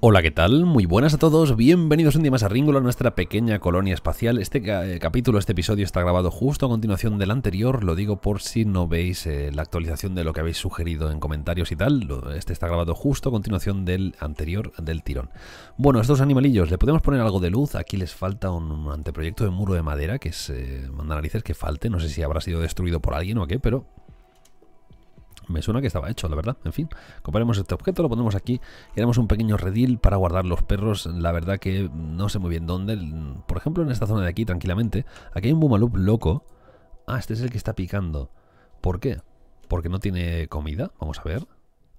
Hola, ¿qué tal? Muy buenas a todos, bienvenidos un día más a a nuestra pequeña colonia espacial. Este eh, capítulo, este episodio está grabado justo a continuación del anterior, lo digo por si no veis eh, la actualización de lo que habéis sugerido en comentarios y tal, este está grabado justo a continuación del anterior del tirón. Bueno, estos animalillos, le podemos poner algo de luz, aquí les falta un anteproyecto de muro de madera, que es, eh, manda narices que falte, no sé si habrá sido destruido por alguien o qué, pero me suena que estaba hecho, la verdad. En fin, comparemos este objeto, lo ponemos aquí y haremos un pequeño redil para guardar los perros. La verdad que no sé muy bien dónde. Por ejemplo, en esta zona de aquí, tranquilamente. Aquí hay un Boomaloop loco. Ah, este es el que está picando. ¿Por qué? Porque no tiene comida. Vamos a ver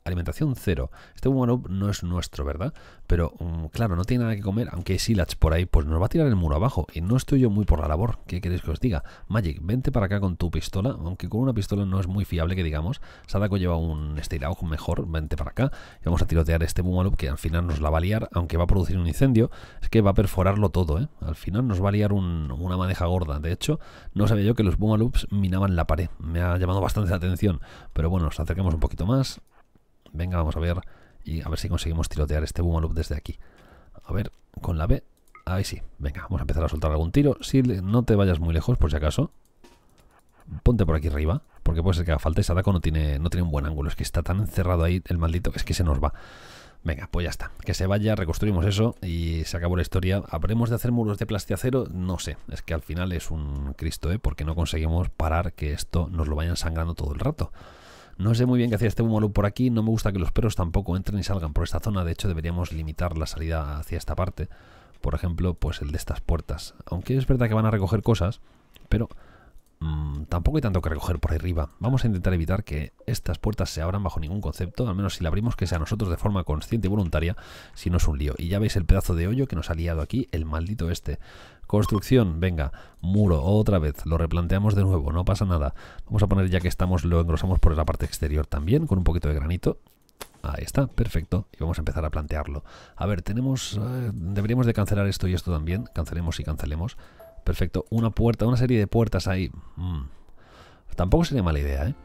alimentación cero. Este humano no es nuestro, ¿verdad? Pero mm, claro, no tiene nada que comer, aunque Silach por ahí, pues nos va a tirar el muro abajo. Y no estoy yo muy por la labor. ¿Qué queréis que os diga? Magic, vente para acá con tu pistola, aunque con una pistola no es muy fiable que digamos. Sadako lleva un estilado mejor, vente para acá. Y vamos a tirotear este Boomalup que al final nos la va a liar, aunque va a producir un incendio, es que va a perforarlo todo, ¿eh? Al final nos va a liar una maneja gorda. De hecho, no sabía yo que los Boomaloops minaban la pared. Me ha llamado bastante la atención. Pero bueno, nos acercamos un poquito más. Venga, vamos a ver y a ver si conseguimos tirotear este loop desde aquí. A ver, con la B. Ahí sí. Venga, vamos a empezar a soltar algún tiro. Si no te vayas muy lejos, por si acaso. Ponte por aquí arriba, porque puede ser que haga falta. Esa ataco no tiene, no tiene un buen ángulo. Es que está tan encerrado ahí el maldito es que se nos va. Venga, pues ya está. Que se vaya, reconstruimos eso y se acabó la historia. ¿Habremos de hacer muros de plastiacero? No sé. Es que al final es un Cristo, ¿eh? Porque no conseguimos parar que esto nos lo vayan sangrando todo el rato. No sé muy bien qué hacía este loop por aquí. No me gusta que los perros tampoco entren y salgan por esta zona. De hecho, deberíamos limitar la salida hacia esta parte. Por ejemplo, pues el de estas puertas. Aunque es verdad que van a recoger cosas, pero Mm, tampoco hay tanto que recoger por arriba. Vamos a intentar evitar que estas puertas se abran bajo ningún concepto, al menos si la abrimos que sea nosotros de forma consciente y voluntaria, si no es un lío. Y ya veis el pedazo de hoyo que nos ha liado aquí, el maldito este. Construcción, venga, muro, otra vez, lo replanteamos de nuevo, no pasa nada. Vamos a poner ya que estamos, lo engrosamos por la parte exterior también, con un poquito de granito. Ahí está, perfecto. Y vamos a empezar a plantearlo. A ver, tenemos... Eh, deberíamos de cancelar esto y esto también. Cancelemos y cancelemos. Perfecto, una puerta, una serie de puertas ahí. Mm. Tampoco sería mala idea, ¿eh?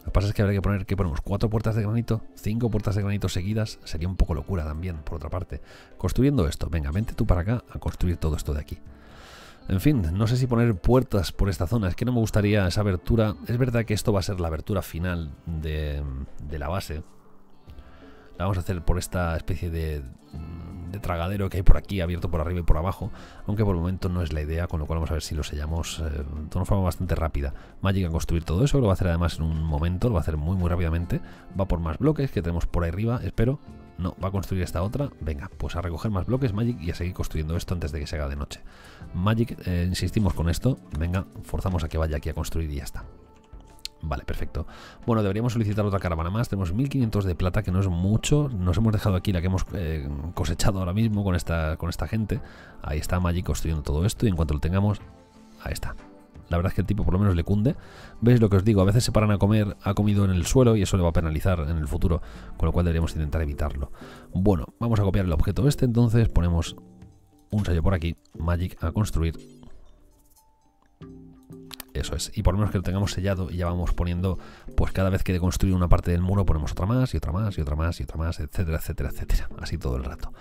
Lo que pasa es que habría que poner, que ponemos? ¿Cuatro puertas de granito? ¿Cinco puertas de granito seguidas? Sería un poco locura también, por otra parte. Construyendo esto, venga, vente tú para acá a construir todo esto de aquí. En fin, no sé si poner puertas por esta zona, es que no me gustaría esa abertura. Es verdad que esto va a ser la abertura final de, de la base. La vamos a hacer por esta especie de de tragadero que hay por aquí, abierto por arriba y por abajo, aunque por el momento no es la idea, con lo cual vamos a ver si lo sellamos eh, de una forma bastante rápida. Magic a construir todo eso, lo va a hacer además en un momento, lo va a hacer muy muy rápidamente, va por más bloques que tenemos por ahí arriba, espero. No, va a construir esta otra. Venga, pues a recoger más bloques Magic y a seguir construyendo esto antes de que se haga de noche. Magic, eh, insistimos con esto. Venga, forzamos a que vaya aquí a construir y ya está. Vale, perfecto. Bueno, deberíamos solicitar otra caravana más. Tenemos 1500 de plata, que no es mucho. Nos hemos dejado aquí la que hemos eh, cosechado ahora mismo con esta, con esta gente. Ahí está Magic construyendo todo esto y en cuanto lo tengamos, ahí está. La verdad es que el tipo por lo menos le cunde. ¿Veis lo que os digo? A veces se paran a comer, ha comido en el suelo y eso le va a penalizar en el futuro, con lo cual deberíamos intentar evitarlo. Bueno, vamos a copiar el objeto este, entonces ponemos un sello por aquí, Magic a construir eso es. Y por lo menos que lo tengamos sellado y ya vamos poniendo, pues cada vez que deconstruye una parte del muro ponemos otra más y otra más y otra más y otra más, etcétera, etcétera, etcétera. Así todo el rato.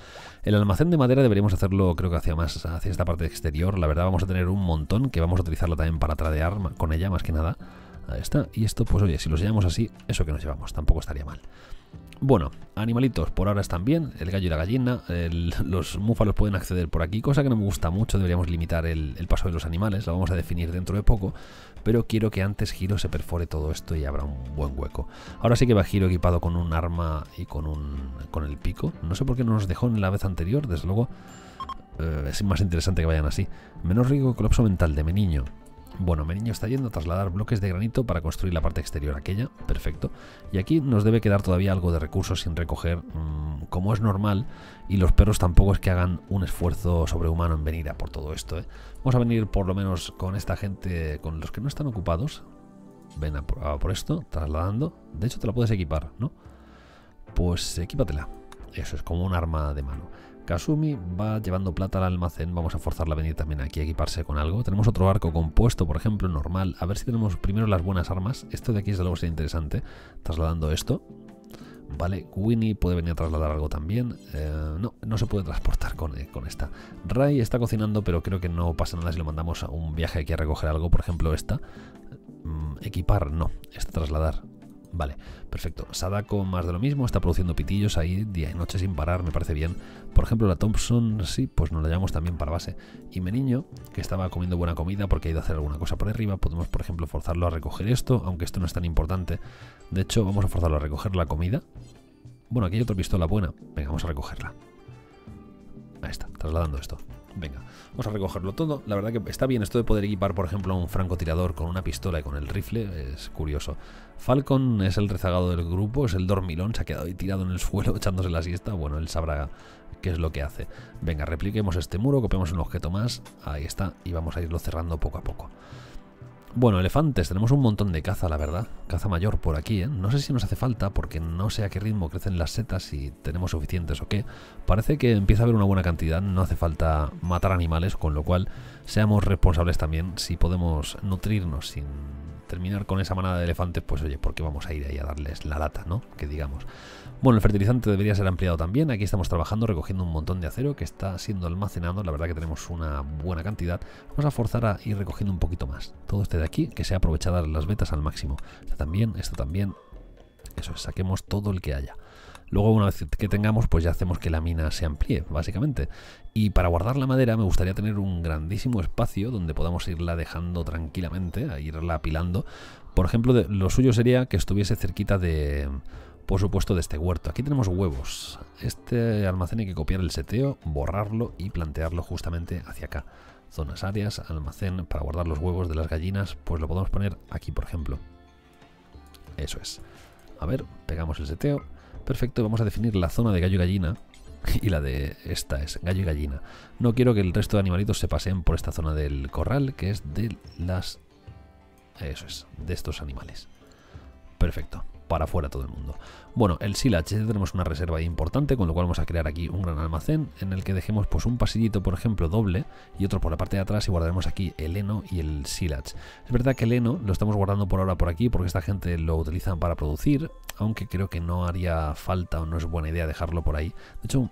El almacén de madera deberíamos hacerlo creo que hacia más, hacia esta parte exterior. La verdad vamos a tener un montón que vamos a utilizarlo también para tradear con ella más que nada. Ahí está. Y esto, pues oye, si lo sellamos así, eso que nos llevamos, tampoco estaría mal. Bueno, animalitos por ahora están bien, el gallo y la gallina, los múfalos pueden acceder por aquí, cosa que no me gusta mucho, deberíamos limitar el, paso de los animales, lo vamos a definir dentro de poco, pero quiero que antes Giro se perfore todo esto y habrá un buen hueco. Ahora sí que va Giro equipado con un arma y con, un, con el pico, no sé por qué no nos dejó en la vez anterior, desde luego eh, es más interesante que vayan así. Menos rico colapso mental de mi niño, bueno, niño está yendo a trasladar bloques de granito para construir la parte exterior aquella, perfecto. Y aquí nos debe quedar todavía algo de recursos sin recoger, mm, como es normal, y los perros tampoco es que hagan un esfuerzo sobrehumano en venir a por todo esto. ¿eh? Vamos a venir por lo menos con esta gente, con los que no están ocupados, ven a por, por esto, trasladando. De hecho te la puedes equipar, ¿no? Pues equípatela. Eso es como un arma de mano. Kasumi va llevando plata al almacén, vamos a forzarla a venir también aquí a equiparse con algo. Tenemos otro arco compuesto, por ejemplo, normal. A ver si tenemos primero las buenas armas. Esto de aquí es algo sería interesante, trasladando esto. Vale, Winnie puede venir a trasladar algo también. Eh, no, no se puede transportar eh, con, esta. Ray está cocinando, pero creo que no pasa nada si le mandamos a un viaje aquí a recoger algo. Por ejemplo, esta. Mm, equipar, no. este trasladar. Vale, perfecto. Sadako más de lo mismo, está produciendo pitillos ahí día y noche sin parar, me parece bien. Por ejemplo, la Thompson, sí, pues nos la llevamos también para base. Y niño que estaba comiendo buena comida porque ha ido a hacer alguna cosa por arriba, podemos, por ejemplo, forzarlo a recoger esto, aunque esto no es tan importante. De hecho, vamos a forzarlo a recoger la comida. Bueno, aquí hay otra pistola buena. Venga, vamos a recogerla. Ahí está, trasladando esto. Venga, vamos a recogerlo todo. La verdad que está bien esto de poder equipar, por ejemplo, a un francotirador con una pistola y con el rifle. Es curioso. Falcon es el rezagado del grupo, es el dormilón, se ha quedado ahí tirado en el suelo echándose la siesta. Bueno, él sabrá qué es lo que hace. Venga, repliquemos este muro, copiamos un objeto más, ahí está, y vamos a irlo cerrando poco a poco. Bueno, elefantes, tenemos un montón de caza, la verdad. Caza mayor por aquí, ¿eh? No sé si nos hace falta, porque no sé a qué ritmo crecen las setas, si tenemos suficientes o qué. Parece que empieza a haber una buena cantidad, no hace falta matar animales, con lo cual seamos responsables también si podemos nutrirnos sin terminar con esa manada de elefantes, pues oye, ¿por qué vamos a ir ahí a darles la lata, no? Que digamos. Bueno, el fertilizante debería ser ampliado también. Aquí estamos trabajando, recogiendo un montón de acero que está siendo almacenado. La verdad que tenemos una buena cantidad. Vamos a forzar a ir recogiendo un poquito más. Todo este de aquí, que sea aprovechada las vetas al máximo. esto también, esto también. Eso, saquemos todo el que haya. Luego, una vez que tengamos, pues ya hacemos que la mina se amplíe, básicamente. Y para guardar la madera me gustaría tener un grandísimo espacio donde podamos irla dejando tranquilamente, a irla apilando. Por ejemplo, lo suyo sería que estuviese cerquita de, por supuesto, de este huerto. Aquí tenemos huevos. Este almacén hay que copiar el seteo, borrarlo y plantearlo justamente hacia acá. Zonas áreas, almacén para guardar los huevos de las gallinas, pues lo podemos poner aquí, por ejemplo. Eso es. A ver, pegamos el seteo Perfecto, vamos a definir la zona de gallo y gallina. Y la de esta es gallo y gallina. No quiero que el resto de animalitos se pasen por esta zona del corral, que es de las... Eso es, de estos animales. Perfecto para afuera todo el mundo. Bueno, el silage tenemos una reserva importante, con lo cual vamos a crear aquí un gran almacén en el que dejemos pues un pasillito, por ejemplo, doble y otro por la parte de atrás y guardaremos aquí el heno y el silage. Es verdad que el heno lo estamos guardando por ahora por aquí porque esta gente lo utilizan para producir, aunque creo que no haría falta o no es buena idea dejarlo por ahí. De hecho,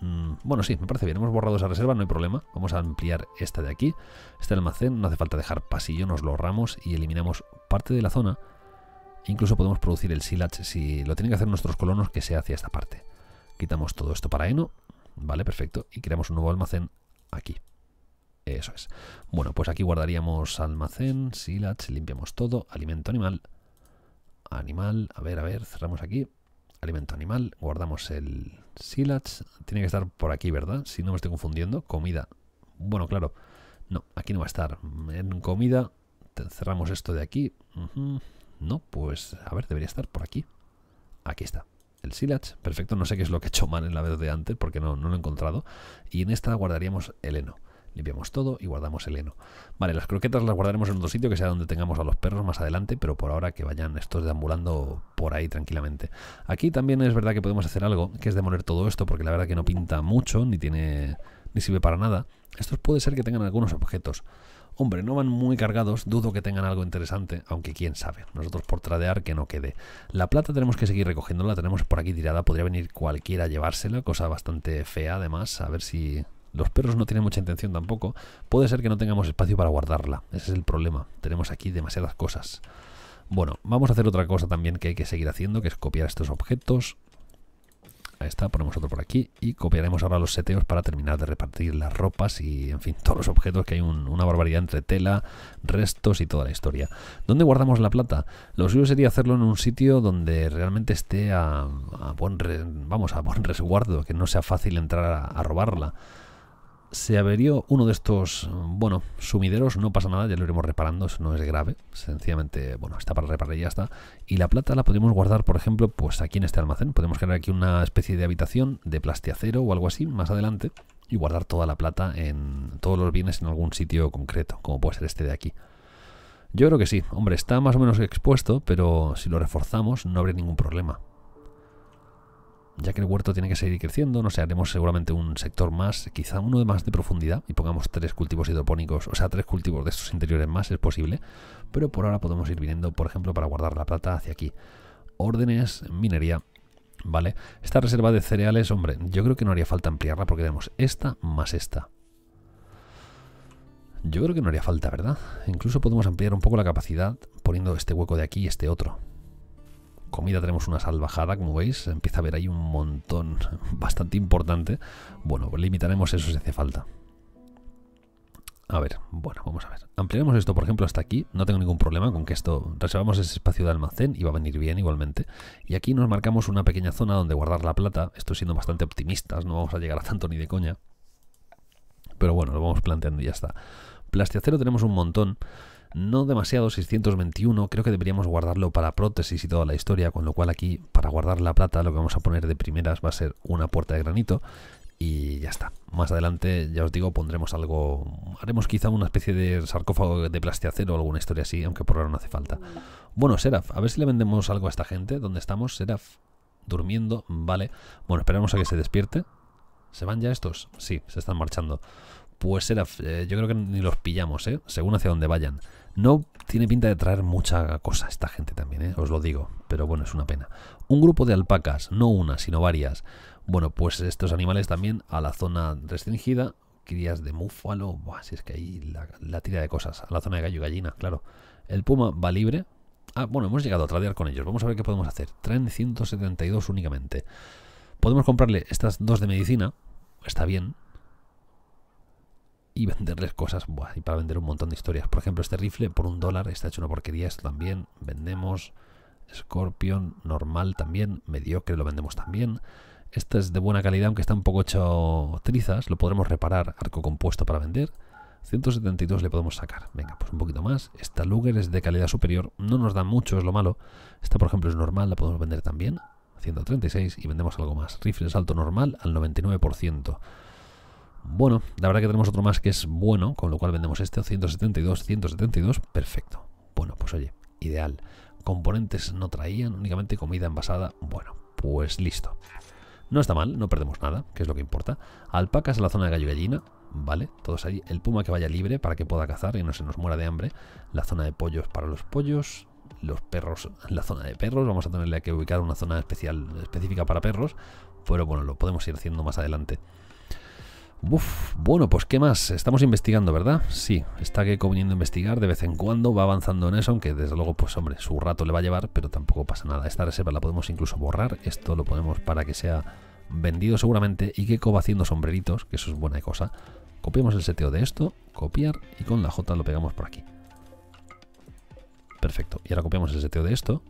mm, bueno, sí, me parece bien. Hemos borrado esa reserva, no hay problema. Vamos a ampliar esta de aquí. Este almacén, no hace falta dejar pasillo, nos lo ahorramos y eliminamos parte de la zona incluso podemos producir el silage si lo tienen que hacer nuestros colonos que sea hacia esta parte. Quitamos todo esto para heno, vale, perfecto, y creamos un nuevo almacén aquí. Eso es. Bueno, pues aquí guardaríamos almacén, silage, limpiamos todo, alimento animal, animal, a ver, a ver, cerramos aquí, alimento animal, guardamos el silage, tiene que estar por aquí, ¿verdad? Si no me estoy confundiendo, comida, bueno, claro, no, aquí no va a estar, en comida, cerramos esto de aquí, no, pues a ver, debería estar por aquí. Aquí está. El silage, perfecto. No sé qué es lo que he hecho mal en la vez de antes porque no, lo he encontrado. Y en esta guardaríamos el heno. Limpiamos todo y guardamos el heno. Vale, las croquetas las guardaremos en otro sitio que sea donde tengamos a los perros más adelante, pero por ahora que vayan estos deambulando por ahí tranquilamente. Aquí también es verdad que podemos hacer algo, que es demoler todo esto, porque la verdad que no pinta mucho, ni tiene. ni sirve para nada. Estos puede ser que tengan algunos objetos. Hombre, no van muy cargados, dudo que tengan algo interesante, aunque quién sabe. Nosotros por tradear que no quede. La plata tenemos que seguir recogiéndola, la tenemos por aquí tirada, podría venir cualquiera a llevársela, cosa bastante fea además, a ver si los perros no tienen mucha intención tampoco. Puede ser que no tengamos espacio para guardarla. Ese es el problema. Tenemos aquí demasiadas cosas. Bueno, vamos a hacer otra cosa también que hay que seguir haciendo, que es copiar estos objetos. Ahí está, ponemos otro por aquí y copiaremos ahora los seteos para terminar de repartir las ropas y, en fin, todos los objetos que hay una barbaridad entre tela, restos y toda la historia. ¿Dónde guardamos la plata? Lo suyo sería hacerlo en un sitio donde realmente esté a, buen, vamos, a buen resguardo, que no sea fácil entrar a robarla se averió uno de estos, bueno, sumideros, no pasa nada, ya lo iremos reparando, eso no es grave, sencillamente, bueno, está para reparar y ya está. Y la plata la podemos guardar, por ejemplo, pues aquí en este almacén, podemos crear aquí una especie de habitación de plastiacero o algo así más adelante y guardar toda la plata en todos los bienes en algún sitio concreto, como puede ser este de aquí. Yo creo que sí, hombre, está más o menos expuesto, pero si lo reforzamos no habría ningún problema ya que el huerto tiene que seguir creciendo, no sé, haremos seguramente un sector más, quizá uno de más de profundidad y pongamos tres cultivos hidropónicos, o sea, tres cultivos de estos interiores más es posible, pero por ahora podemos ir viniendo, por ejemplo, para guardar la plata hacia aquí. Órdenes, minería, ¿vale? Esta reserva de cereales, hombre, yo creo que no haría falta ampliarla porque tenemos esta más esta. Yo creo que no haría falta, ¿verdad? Incluso podemos ampliar un poco la capacidad poniendo este hueco de aquí y este otro. Comida tenemos una salvajada, como veis, empieza a haber ahí un montón bastante importante. Bueno, pues limitaremos eso si hace falta. A ver, bueno, vamos a ver. Ampliaremos esto, por ejemplo, hasta aquí. No tengo ningún problema con que esto... Reservamos ese espacio de almacén y va a venir bien igualmente. Y aquí nos marcamos una pequeña zona donde guardar la plata. Estoy siendo bastante optimistas, no vamos a llegar a tanto ni de coña. Pero bueno, lo vamos planteando y ya está. Plastiacero tenemos un montón no demasiado 621, creo que deberíamos guardarlo para prótesis y toda la historia, con lo cual aquí para guardar la plata lo que vamos a poner de primeras va a ser una puerta de granito y ya está. Más adelante, ya os digo, pondremos algo, haremos quizá una especie de sarcófago de plastiacero o alguna historia así, aunque por ahora no hace falta. Bueno, Seraf, a ver si le vendemos algo a esta gente, ¿dónde estamos? Seraf, durmiendo, vale. Bueno, esperamos a que se despierte. ¿Se van ya estos? Sí, se están marchando pues eh, yo creo que ni los pillamos, ¿eh? según hacia donde vayan. No tiene pinta de traer mucha cosa esta gente también, ¿eh? os lo digo, pero bueno, es una pena. Un grupo de alpacas, no una, sino varias. Bueno, pues estos animales también a la zona restringida, crías de múfalo, buah, si es que ahí la, tira de cosas, a la zona de gallo y gallina, claro. El puma va libre. Ah, bueno, hemos llegado a tradear con ellos, vamos a ver qué podemos hacer. Traen 172 únicamente. Podemos comprarle estas dos de medicina, está bien, y venderles cosas y para vender un montón de historias. Por ejemplo, este rifle por un dólar está hecho una porquería, esto también vendemos. Scorpion normal también, mediocre lo vendemos también. esta es de buena calidad, aunque está un poco hecho trizas, lo podremos reparar, arco compuesto para vender. 172 le podemos sacar. Venga, pues un poquito más. Esta Luger es de calidad superior, no nos da mucho, es lo malo. Esta, por ejemplo, es normal, la podemos vender también. 136 y vendemos algo más. Rifle salto normal al 99%. Bueno, la verdad que tenemos otro más que es bueno, con lo cual vendemos este 172, 172, perfecto. Bueno, pues oye, ideal. Componentes no traían, únicamente comida envasada. Bueno, pues listo. No está mal, no perdemos nada, que es lo que importa. Alpacas en la zona de gallo gallina, ¿vale? Todos ahí. El puma que vaya libre para que pueda cazar y no se nos muera de hambre. La zona de pollos para los pollos. Los perros en la zona de perros. Vamos a tenerle que ubicar una zona especial, específica para perros. Pero bueno, lo podemos ir haciendo más adelante bueno, pues ¿qué más? Estamos investigando, ¿verdad? Sí, está que a investigar de vez en cuando, va avanzando en eso, aunque desde luego, pues hombre, su rato le va a llevar, pero tampoco pasa nada. Esta reserva la podemos incluso borrar, esto lo ponemos para que sea vendido seguramente y que va haciendo sombreritos, que eso es buena cosa. Copiamos el seteo de esto, copiar y con la J lo pegamos por aquí. Perfecto, y ahora copiamos el seteo de esto,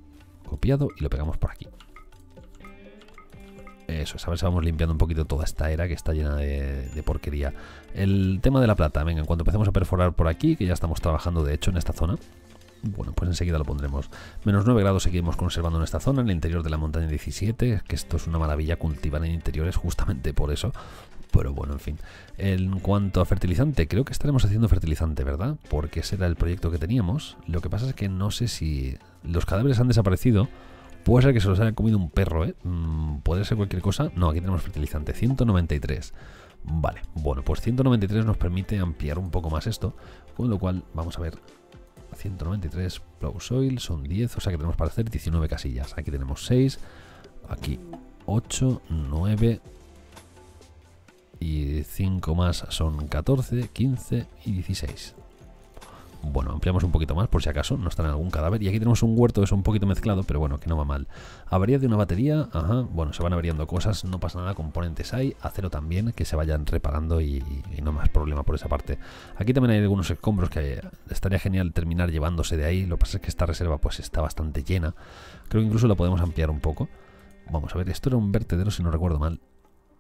copiado y lo pegamos por aquí. Eso a ver si vamos limpiando un poquito toda esta era que está llena de, porquería. El tema de la plata, venga, en cuanto empecemos a perforar por aquí, que ya estamos trabajando de hecho en esta zona, bueno, pues enseguida lo pondremos. Menos 9 grados seguimos conservando en esta zona, en el interior de la montaña 17, que esto es una maravilla cultivar en interiores justamente por eso. Pero bueno, en fin. En cuanto a fertilizante, creo que estaremos haciendo fertilizante, ¿verdad? Porque ese era el proyecto que teníamos. Lo que pasa es que no sé si los cadáveres han desaparecido Puede ser que se los haya comido un perro, ¿eh? Mm, puede ser cualquier cosa. No, aquí tenemos fertilizante, 193. Vale, bueno, pues 193 nos permite ampliar un poco más esto, con lo cual vamos a ver 193 plow soil, son 10, o sea que tenemos para hacer 19 casillas. Aquí tenemos 6, aquí 8, 9 y 5 más son 14, 15 y 16. Bueno, ampliamos un poquito más por si acaso no está en algún cadáver. Y aquí tenemos un huerto, es un poquito mezclado, pero bueno, que no va mal. Avería de una batería, ajá, bueno, se van averiando cosas, no pasa nada, componentes hay, acero también, que se vayan reparando y, y no más problema por esa parte. Aquí también hay algunos escombros que eh, estaría genial terminar llevándose de ahí, lo que pasa es que esta reserva pues está bastante llena. Creo que incluso la podemos ampliar un poco. Vamos a ver, esto era un vertedero si no recuerdo mal.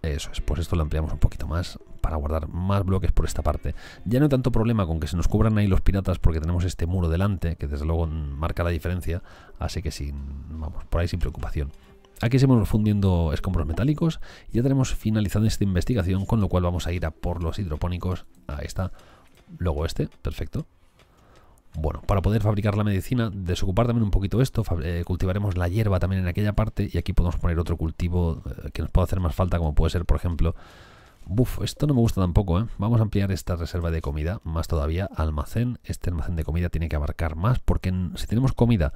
Eso es, pues esto lo ampliamos un poquito más para guardar más bloques por esta parte. Ya no hay tanto problema con que se nos cubran ahí los piratas porque tenemos este muro delante, que desde luego marca la diferencia, así que sin, vamos, por ahí sin preocupación. Aquí seguimos fundiendo escombros metálicos y ya tenemos finalizada esta investigación, con lo cual vamos a ir a por los hidropónicos. Ahí está, luego este, perfecto. Bueno, para poder fabricar la medicina, desocupar también un poquito esto, eh, cultivaremos la hierba también en aquella parte y aquí podemos poner otro cultivo eh, que nos pueda hacer más falta, como puede ser, por ejemplo, Buf, esto no me gusta tampoco, ¿eh? Vamos a ampliar esta reserva de comida, más todavía, almacén. Este almacén de comida tiene que abarcar más, porque si tenemos comida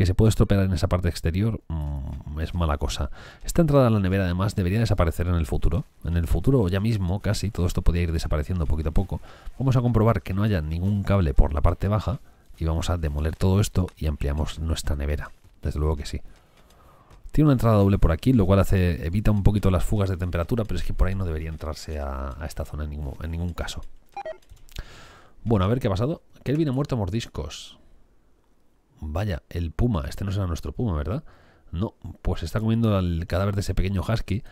que se puede estropear en esa parte exterior mm, es mala cosa. Esta entrada a la nevera además debería desaparecer en el futuro. En el futuro ya mismo casi todo esto podría ir desapareciendo poquito a poco. Vamos a comprobar que no haya ningún cable por la parte baja y vamos a demoler todo esto y ampliamos nuestra nevera. Desde luego que sí. Tiene una entrada doble por aquí, lo cual hace, evita un poquito las fugas de temperatura, pero es que por ahí no debería entrarse a, esta zona en ningún, en ningún caso. Bueno, a ver qué ha pasado. Kelvin ha muerto mordiscos vaya, el puma, este no será nuestro puma, ¿verdad? No, pues está comiendo el cadáver de ese pequeño husky.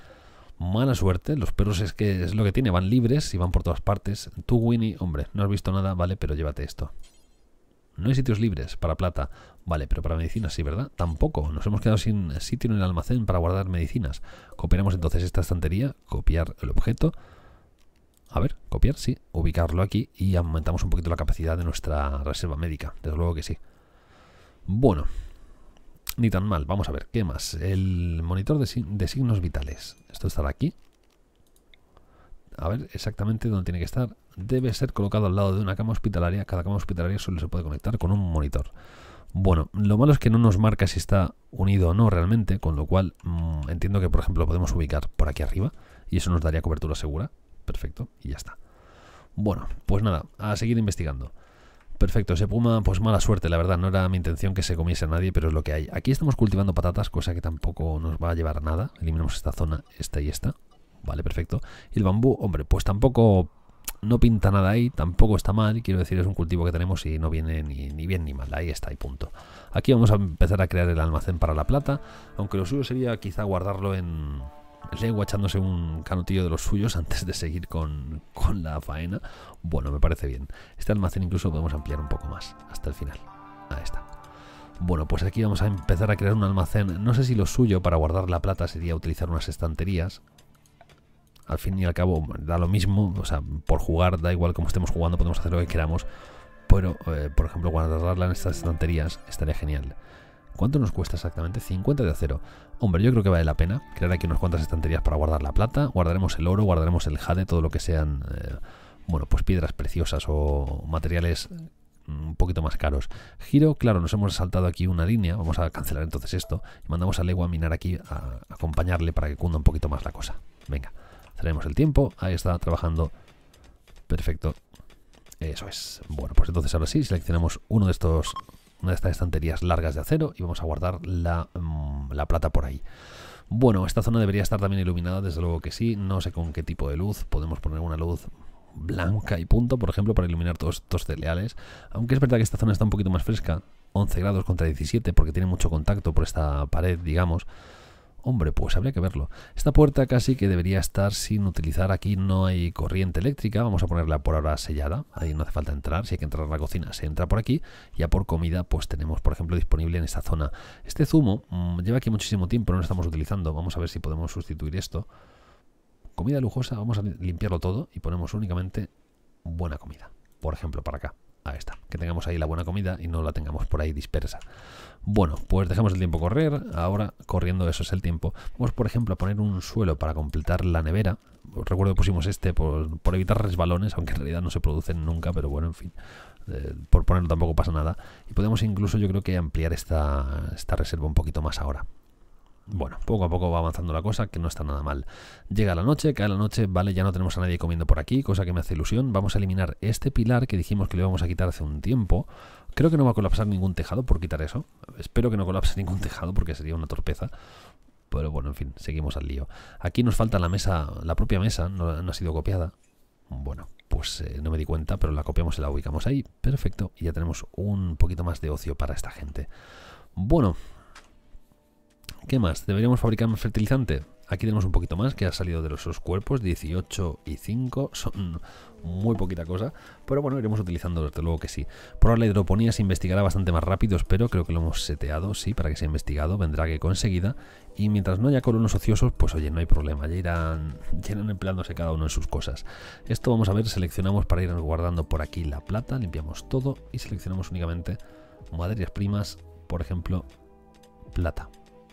Mala suerte, los perros es que es lo que tiene, van libres y van por todas partes. Tú, Winnie, hombre, no has visto nada, vale, pero llévate esto. No hay sitios libres para plata, vale, pero para medicinas sí, ¿verdad? Tampoco, nos hemos quedado sin sitio en el almacén para guardar medicinas. Copiaremos entonces esta estantería, copiar el objeto. A ver, copiar, sí, ubicarlo aquí y aumentamos un poquito la capacidad de nuestra reserva médica, desde luego que sí. Bueno, ni tan mal. Vamos a ver, ¿qué más? El monitor de, signos vitales. Esto estará aquí. A ver exactamente dónde tiene que estar. Debe ser colocado al lado de una cama hospitalaria. Cada cama hospitalaria solo se puede conectar con un monitor. Bueno, lo malo es que no nos marca si está unido o no realmente, con lo cual mm, entiendo que, por ejemplo, lo podemos ubicar por aquí arriba y eso nos daría cobertura segura. Perfecto, y ya está. Bueno, pues nada, a seguir investigando. Perfecto, ese puma, pues mala suerte, la verdad, no era mi intención que se comiese a nadie, pero es lo que hay. Aquí estamos cultivando patatas, cosa que tampoco nos va a llevar a nada. Eliminamos esta zona, esta y esta. Vale, perfecto. Y el bambú, hombre, pues tampoco no pinta nada ahí, tampoco está mal, quiero decir, es un cultivo que tenemos y no viene ni, ni, bien ni mal, ahí está y punto. Aquí vamos a empezar a crear el almacén para la plata, aunque lo suyo sería quizá guardarlo en, lego echándose un canotillo de los suyos antes de seguir con, la faena. Bueno, me parece bien. Este almacén incluso podemos ampliar un poco más hasta el final. Ahí está. Bueno, pues aquí vamos a empezar a crear un almacén. No sé si lo suyo para guardar la plata sería utilizar unas estanterías. Al fin y al cabo da lo mismo, o sea, por jugar da igual como estemos jugando, podemos hacer lo que queramos. Pero, eh, por ejemplo, guardarla en estas estanterías estaría genial. ¿Cuánto nos cuesta exactamente? 50 de acero. Hombre, yo creo que vale la pena crear aquí unas cuantas estanterías para guardar la plata, guardaremos el oro, guardaremos el jade, todo lo que sean, eh, bueno, pues piedras preciosas o materiales mm, un poquito más caros. Giro, claro, nos hemos saltado aquí una línea, vamos a cancelar entonces esto y mandamos a Lego a minar aquí, a acompañarle para que cunda un poquito más la cosa. Venga, cerremos el tiempo, ahí está trabajando, perfecto. Eso es. Bueno, pues entonces ahora sí, seleccionamos uno de estos una de estas estanterías largas de acero y vamos a guardar mm, la, plata por ahí. Bueno, esta zona debería estar también iluminada, desde luego que sí. No sé con qué tipo de luz. Podemos poner una luz blanca y punto, por ejemplo, para iluminar todos estos cereales. Aunque es verdad que esta zona está un poquito más fresca. 11 grados contra 17 porque tiene mucho contacto por esta pared, digamos. Hombre, pues habría que verlo. Esta puerta casi que debería estar sin utilizar. Aquí no hay corriente eléctrica. Vamos a ponerla por ahora sellada. Ahí no hace falta entrar. Si hay que entrar a la cocina, se entra por aquí. Ya por comida, pues tenemos, por ejemplo, disponible en esta zona. Este zumo mm, lleva aquí muchísimo tiempo, no lo estamos utilizando. Vamos a ver si podemos sustituir esto. Comida lujosa, vamos a limpiarlo todo y ponemos únicamente buena comida. Por ejemplo, para acá. Ahí está. Que tengamos ahí la buena comida y no la tengamos por ahí dispersa. Bueno, pues dejamos el tiempo correr. Ahora, corriendo eso es el tiempo. Vamos, por ejemplo, a poner un suelo para completar la nevera. Recuerdo que pusimos este por, evitar resbalones, aunque en realidad no se producen nunca, pero bueno, en fin. Eh, por ponerlo tampoco pasa nada. Y podemos incluso, yo creo que ampliar esta, reserva un poquito más ahora bueno, poco a poco va avanzando la cosa, que no está nada mal. Llega la noche, cae la noche, vale, ya no tenemos a nadie comiendo por aquí, cosa que me hace ilusión. Vamos a eliminar este pilar que dijimos que le íbamos a quitar hace un tiempo. Creo que no va a colapsar ningún tejado por quitar eso. Espero que no colapse ningún tejado porque sería una torpeza. Pero bueno, en fin, seguimos al lío. Aquí nos falta la mesa, la propia mesa, no, ha sido copiada. Bueno, pues eh, no me di cuenta, pero la copiamos y la ubicamos ahí. Perfecto, y ya tenemos un poquito más de ocio para esta gente. Bueno, ¿qué más? ¿Deberíamos fabricar más fertilizante? Aquí tenemos un poquito más que ha salido de los cuerpos, 18 y 5, son muy poquita cosa, pero bueno, iremos utilizando desde luego que sí. Por la hidroponía se investigará bastante más rápido, espero, creo que lo hemos seteado, sí, para que sea investigado, vendrá que conseguida, y mientras no haya colonos ociosos, pues oye, no hay problema, ya irán, ya empleándose cada uno en sus cosas. Esto vamos a ver, seleccionamos para ir guardando por aquí la plata, limpiamos todo y seleccionamos únicamente materias primas, por ejemplo, plata.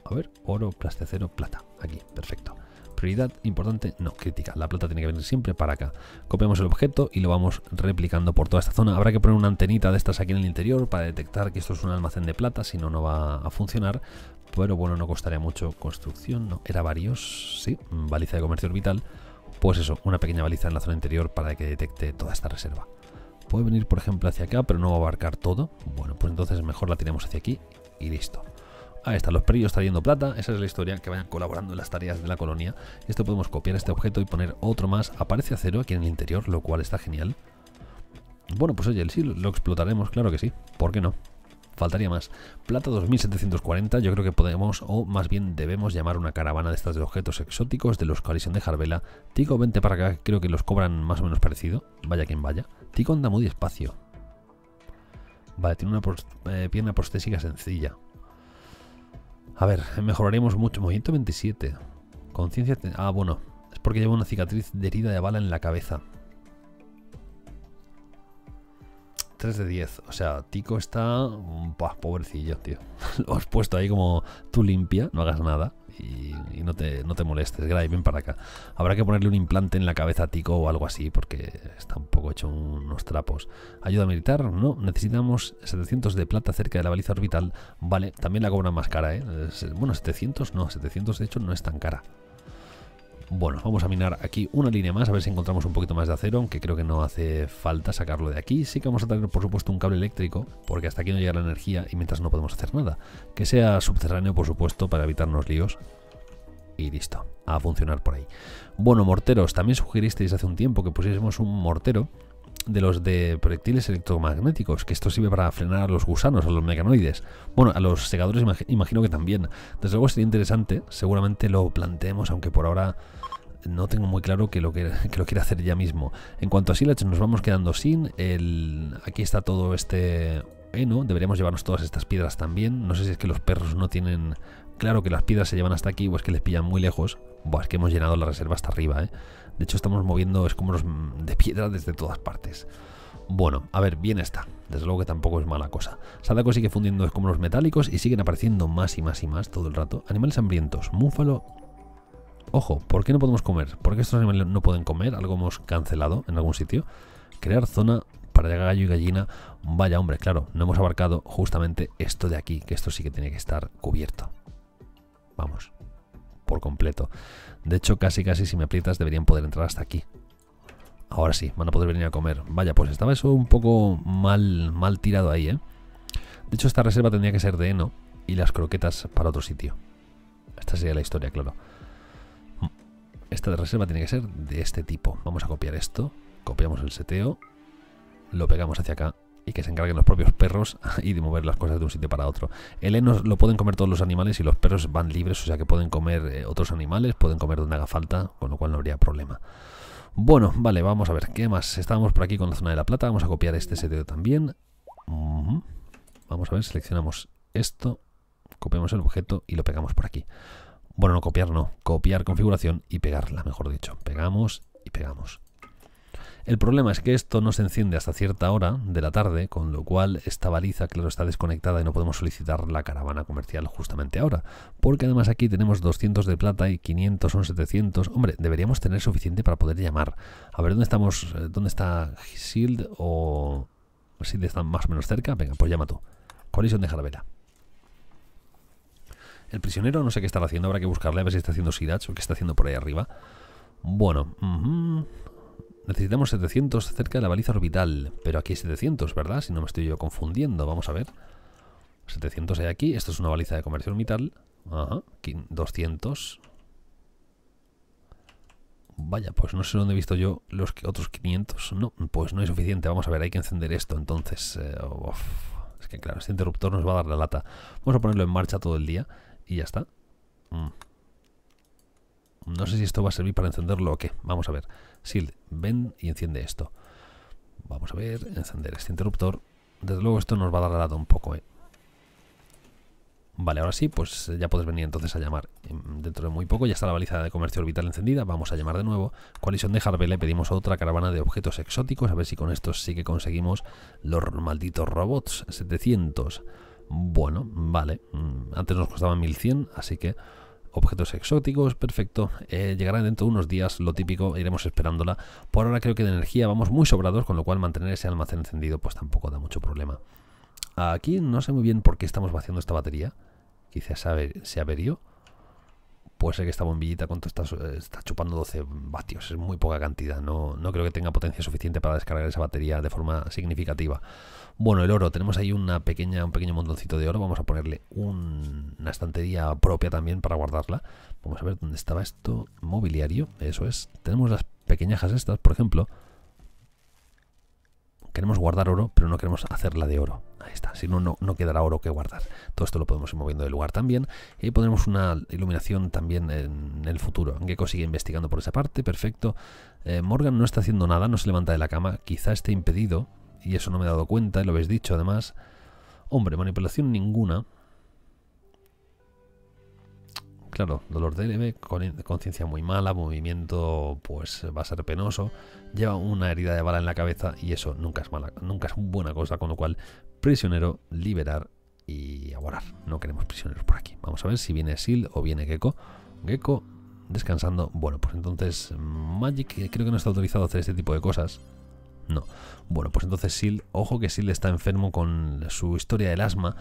A ver, oro, plastecero, plata. Aquí, perfecto. Prioridad, importante, no, crítica. La plata tiene que venir siempre para acá. Copiamos el objeto y lo vamos replicando por toda esta zona. Habrá que poner una antenita de estas aquí en el interior para detectar que esto es un almacén de plata, si no, no va a funcionar. Pero bueno, no costaría mucho construcción, no. Era varios, sí, baliza de comercio orbital. Pues eso, una pequeña baliza en la zona interior para que detecte toda esta reserva. Puede venir, por ejemplo, hacia acá, pero no va a abarcar todo. Bueno, pues entonces mejor la tiramos hacia aquí y listo. Ah, está, los perillos trayendo plata, esa es la historia, que vayan colaborando en las tareas de la colonia. Esto podemos copiar este objeto y poner otro más. Aparece acero aquí en el interior, lo cual está genial. Bueno, pues oye, el sí lo explotaremos, claro que sí. ¿Por qué no? Faltaría más. Plata 2740, yo creo que podemos, o más bien debemos llamar una caravana de estas de objetos exóticos de los Collision de Jarvela. Tico, vente para acá, creo que los cobran más o menos parecido. Vaya quien vaya. Tico anda muy despacio. Vale, tiene una eh, pierna prostésica sencilla. A ver, mejoraremos mucho. Movimiento 27. Conciencia... Ah, bueno. Es porque lleva una cicatriz de herida de bala en la cabeza. 3 de 10. O sea, Tico está... pobrecillo, tío. Lo has puesto ahí como tú limpia, no hagas nada y, no, te, no te molestes, Gray, ven para acá. Habrá que ponerle un implante en la cabeza a Tico o algo así, porque está un poco hecho unos trapos. ¿Ayuda militar? No, necesitamos 700 de plata cerca de la baliza orbital. Vale, también la cobran más cara, ¿eh? Bueno, 700 no, 700 de hecho no es tan cara. Bueno, vamos a minar aquí una línea más, a ver si encontramos un poquito más de acero, aunque creo que no hace falta sacarlo de aquí. Sí que vamos a tener, por supuesto, un cable eléctrico, porque hasta aquí no llega la energía y mientras no podemos hacer nada. Que sea subterráneo, por supuesto, para evitarnos líos. Y listo, a funcionar por ahí. Bueno, morteros, también sugeristeis hace un tiempo que pusiésemos un mortero de los de proyectiles electromagnéticos, que esto sirve para frenar a los gusanos, a los mecanoides. Bueno, a los segadores imagino que también. Desde luego sería interesante, seguramente lo planteemos, aunque por ahora no tengo muy claro que lo, que, quiera hacer ya mismo. En cuanto a Silage nos vamos quedando sin. El, aquí está todo este... heno, deberíamos llevarnos todas estas piedras también. No sé si es que los perros no tienen... Claro que las piedras se llevan hasta aquí o es que les pillan muy lejos. Buah, es que hemos llenado la reserva hasta arriba, ¿eh? De hecho, estamos moviendo escombros mm, de piedra desde todas partes. Bueno, a ver, bien está. Desde luego que tampoco es mala cosa. Sadako sigue fundiendo escombros metálicos y siguen apareciendo más y más y más todo el rato. Animales hambrientos, múfalo Ojo, ¿por qué no podemos comer? ¿Por qué estos animales no pueden comer? Algo hemos cancelado en algún sitio. Crear zona para llegar gallo y gallina. Vaya hombre, claro, no hemos abarcado justamente esto de aquí, que esto sí que tenía que estar cubierto. Vamos, por completo. De hecho, casi casi si me aprietas deberían poder entrar hasta aquí. Ahora sí, van a poder venir a comer. Vaya, pues estaba eso un poco mal, mal tirado ahí, ¿eh? De hecho, esta reserva tendría que ser de heno y las croquetas para otro sitio. Esta sería la historia, claro. Esta de reserva tiene que ser de este tipo. Vamos a copiar esto, copiamos el seteo, lo pegamos hacia acá y que se encarguen los propios perros y de mover las cosas de un sitio para otro. El heno lo pueden comer todos los animales y los perros van libres, o sea que pueden comer eh, otros animales, pueden comer donde haga falta, con lo cual no habría problema. Bueno, vale, vamos a ver, ¿qué más? Estábamos por aquí con la zona de la plata, vamos a copiar este seteo también. Vamos a ver, seleccionamos esto, copiamos el objeto y lo pegamos por aquí. Bueno, no copiar, no. Copiar configuración y pegarla, mejor dicho. Pegamos y pegamos. El problema es que esto no se enciende hasta cierta hora de la tarde, con lo cual esta baliza, claro, está desconectada y no podemos solicitar la caravana comercial justamente ahora. Porque además aquí tenemos 200 de plata y 500 son 700. Hombre, deberíamos tener suficiente para poder llamar. A ver, ¿dónde estamos? Eh, ¿Dónde está Shield o... Shield está más o menos cerca? Venga, pues llama tú. Collision de Jarabela. El prisionero no sé qué estará haciendo, habrá que buscarle a ver si está haciendo Sirach o qué está haciendo por ahí arriba. Bueno, necesitamos 700 cerca de la baliza orbital, pero aquí hay 700, ¿verdad? Si no me estoy yo confundiendo, vamos a ver. 700 hay aquí, esto es una baliza de comercio orbital. Ajá, 200. Vaya, pues no sé dónde he visto yo los otros 500. No, pues no es suficiente. Vamos a ver, hay que encender esto entonces. Eh, es que claro, este interruptor nos va a dar la lata. Vamos a ponerlo en marcha todo el día y ya está. Mm. No sé si esto va a servir para encenderlo o qué. Vamos a ver. Shield, ven y enciende esto. Vamos a ver, encender este interruptor. Desde luego esto nos va a dar lado un poco, ¿eh? Vale, ahora sí, pues ya puedes venir entonces a llamar. Em, dentro de muy poco ya está la baliza de comercio orbital encendida, vamos a llamar de nuevo. Coalición de Harvey le pedimos otra caravana de objetos exóticos, a ver si con estos sí que conseguimos los malditos robots 700. Bueno, vale. Mm, antes nos costaba 1100, así que objetos exóticos, perfecto. Eh, llegará dentro de unos días, lo típico, iremos esperándola. Por ahora creo que de energía vamos muy sobrados, con lo cual mantener ese almacén encendido pues tampoco da mucho problema. Aquí no sé muy bien por qué estamos vaciando esta batería. Quizás se averió puede ser que esta bombillita, ¿cuánto está, chupando? 12 vatios, es muy poca cantidad, no, no creo que tenga potencia suficiente para descargar esa batería de forma significativa. Bueno, el oro, tenemos ahí una pequeña, un pequeño montoncito de oro, vamos a ponerle una estantería propia también para guardarla. Vamos a ver dónde estaba esto, mobiliario, eso es. Tenemos las pequeñajas estas, por ejemplo, queremos guardar oro, pero no queremos hacerla de oro. Ahí está, si no, no, quedará oro que guardar. Todo esto lo podemos ir moviendo de lugar también. Y ahí pondremos una iluminación también en el futuro. Gecko sigue investigando por esa parte, perfecto. Eh, Morgan no está haciendo nada, no se levanta de la cama. Quizá esté impedido, y eso no me he dado cuenta, y lo habéis dicho además. Hombre, manipulación ninguna. Claro, dolor de leve, conciencia muy mala, movimiento pues va a ser penoso, lleva una herida de bala en la cabeza y eso nunca es mala, nunca es buena cosa, con lo cual prisionero, liberar y aguarar. No queremos prisioneros por aquí. Vamos a ver si viene Sil o viene Gecko. Gecko descansando. Bueno, pues entonces Magic eh, creo que no está autorizado a hacer este tipo de cosas. No. Bueno, pues entonces Sil, ojo que Sil está enfermo con su historia del asma.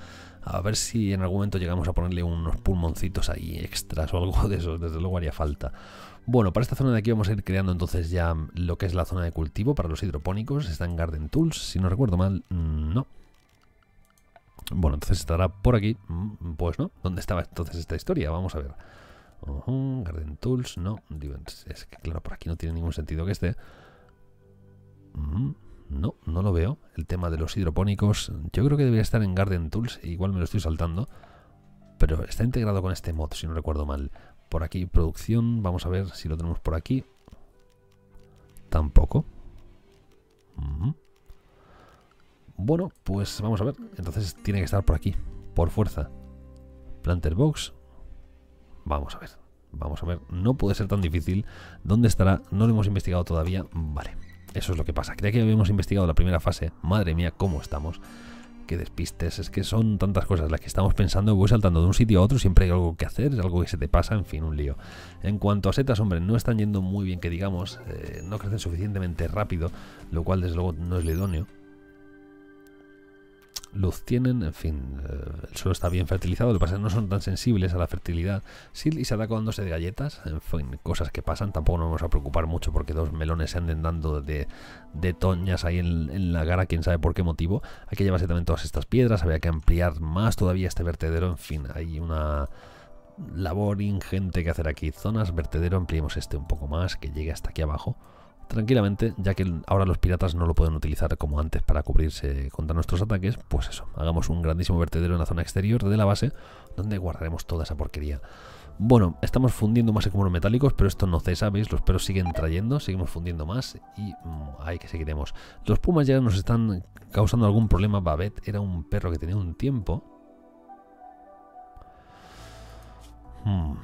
A ver si en algún momento llegamos a ponerle unos pulmoncitos ahí extras o algo de eso, desde luego haría falta. Bueno, para esta zona de aquí vamos a ir creando entonces ya lo que es la zona de cultivo para los hidropónicos. Está en Garden Tools, si no recuerdo mal, mm, no. Bueno, entonces estará por aquí. Mm, pues no. ¿Dónde estaba entonces esta historia? Vamos a ver. Garden Tools, no. Es que claro, por aquí no tiene ningún sentido que esté. No, no lo veo. El tema de los hidropónicos, yo creo que debería estar en Garden Tools, e igual me lo estoy saltando. Pero está integrado con este mod, si no recuerdo mal. Por aquí, producción, vamos a ver si lo tenemos por aquí. Tampoco. Bueno, pues vamos a ver. Entonces tiene que estar por aquí, por fuerza. Planter Box. Vamos a ver. Vamos a ver. No puede ser tan difícil. ¿Dónde estará? No lo hemos investigado todavía. Vale. Eso es lo que pasa. Creía que habíamos investigado la primera fase. Madre mía, cómo estamos. Qué despistes. Es que son tantas cosas las que estamos pensando. Voy saltando de un sitio a otro. Siempre hay algo que hacer, Es algo que se te pasa. En fin, un lío. En cuanto a setas, hombre, no están yendo muy bien, que digamos. Eh, no crecen suficientemente rápido, lo cual desde luego no es lo idóneo luz tienen, en fin, eh, el suelo está bien fertilizado, lo que pasa es que no son tan sensibles a la fertilidad. Sí, y se está dándose de galletas, en fin, cosas que pasan, tampoco nos vamos a preocupar mucho porque dos melones se anden dando de, toñas ahí en, la gara, quién sabe por qué motivo. Hay que también todas estas piedras, había que ampliar más todavía este vertedero, en fin, hay una labor ingente que hacer aquí. Zonas, vertedero, ampliemos este un poco más, que llegue hasta aquí abajo tranquilamente, ya que ahora los piratas no lo pueden utilizar como antes para cubrirse contra nuestros ataques, pues eso, hagamos un grandísimo vertedero en la zona exterior de la base, donde guardaremos toda esa porquería. Bueno, estamos fundiendo más escumbros metálicos, pero esto no cesa, ¿veis? Los perros siguen trayendo, seguimos fundiendo más y mm, hay que seguiremos. Los pumas ya nos están causando algún problema. Babet era un perro que tenía un tiempo. Hmm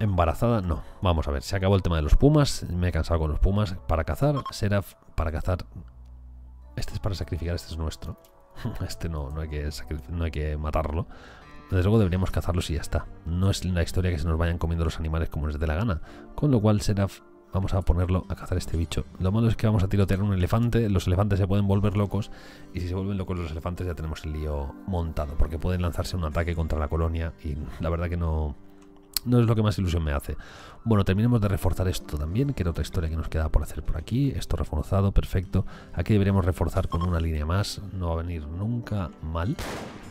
embarazada, no. Vamos a ver, se acabó el tema de los pumas. Me he cansado con los pumas. Para cazar, seraf para cazar. Este es para sacrificar, este es nuestro. Este no, no hay que, no hay que matarlo. Desde luego deberíamos cazarlos y ya está. No es la historia que se nos vayan comiendo los animales como les dé la gana. Con lo cual, Seraph, vamos a ponerlo a cazar este bicho. Lo malo es que vamos a tirotear un elefante. Los elefantes se pueden volver locos. Y si se vuelven locos los elefantes ya tenemos el lío montado. Porque pueden lanzarse un ataque contra la colonia. Y la verdad que no no es lo que más ilusión me hace. Bueno, terminemos de reforzar esto también, que era otra historia que nos queda por hacer por aquí. Esto reforzado, perfecto. Aquí deberíamos reforzar con una línea más, no va a venir nunca mal.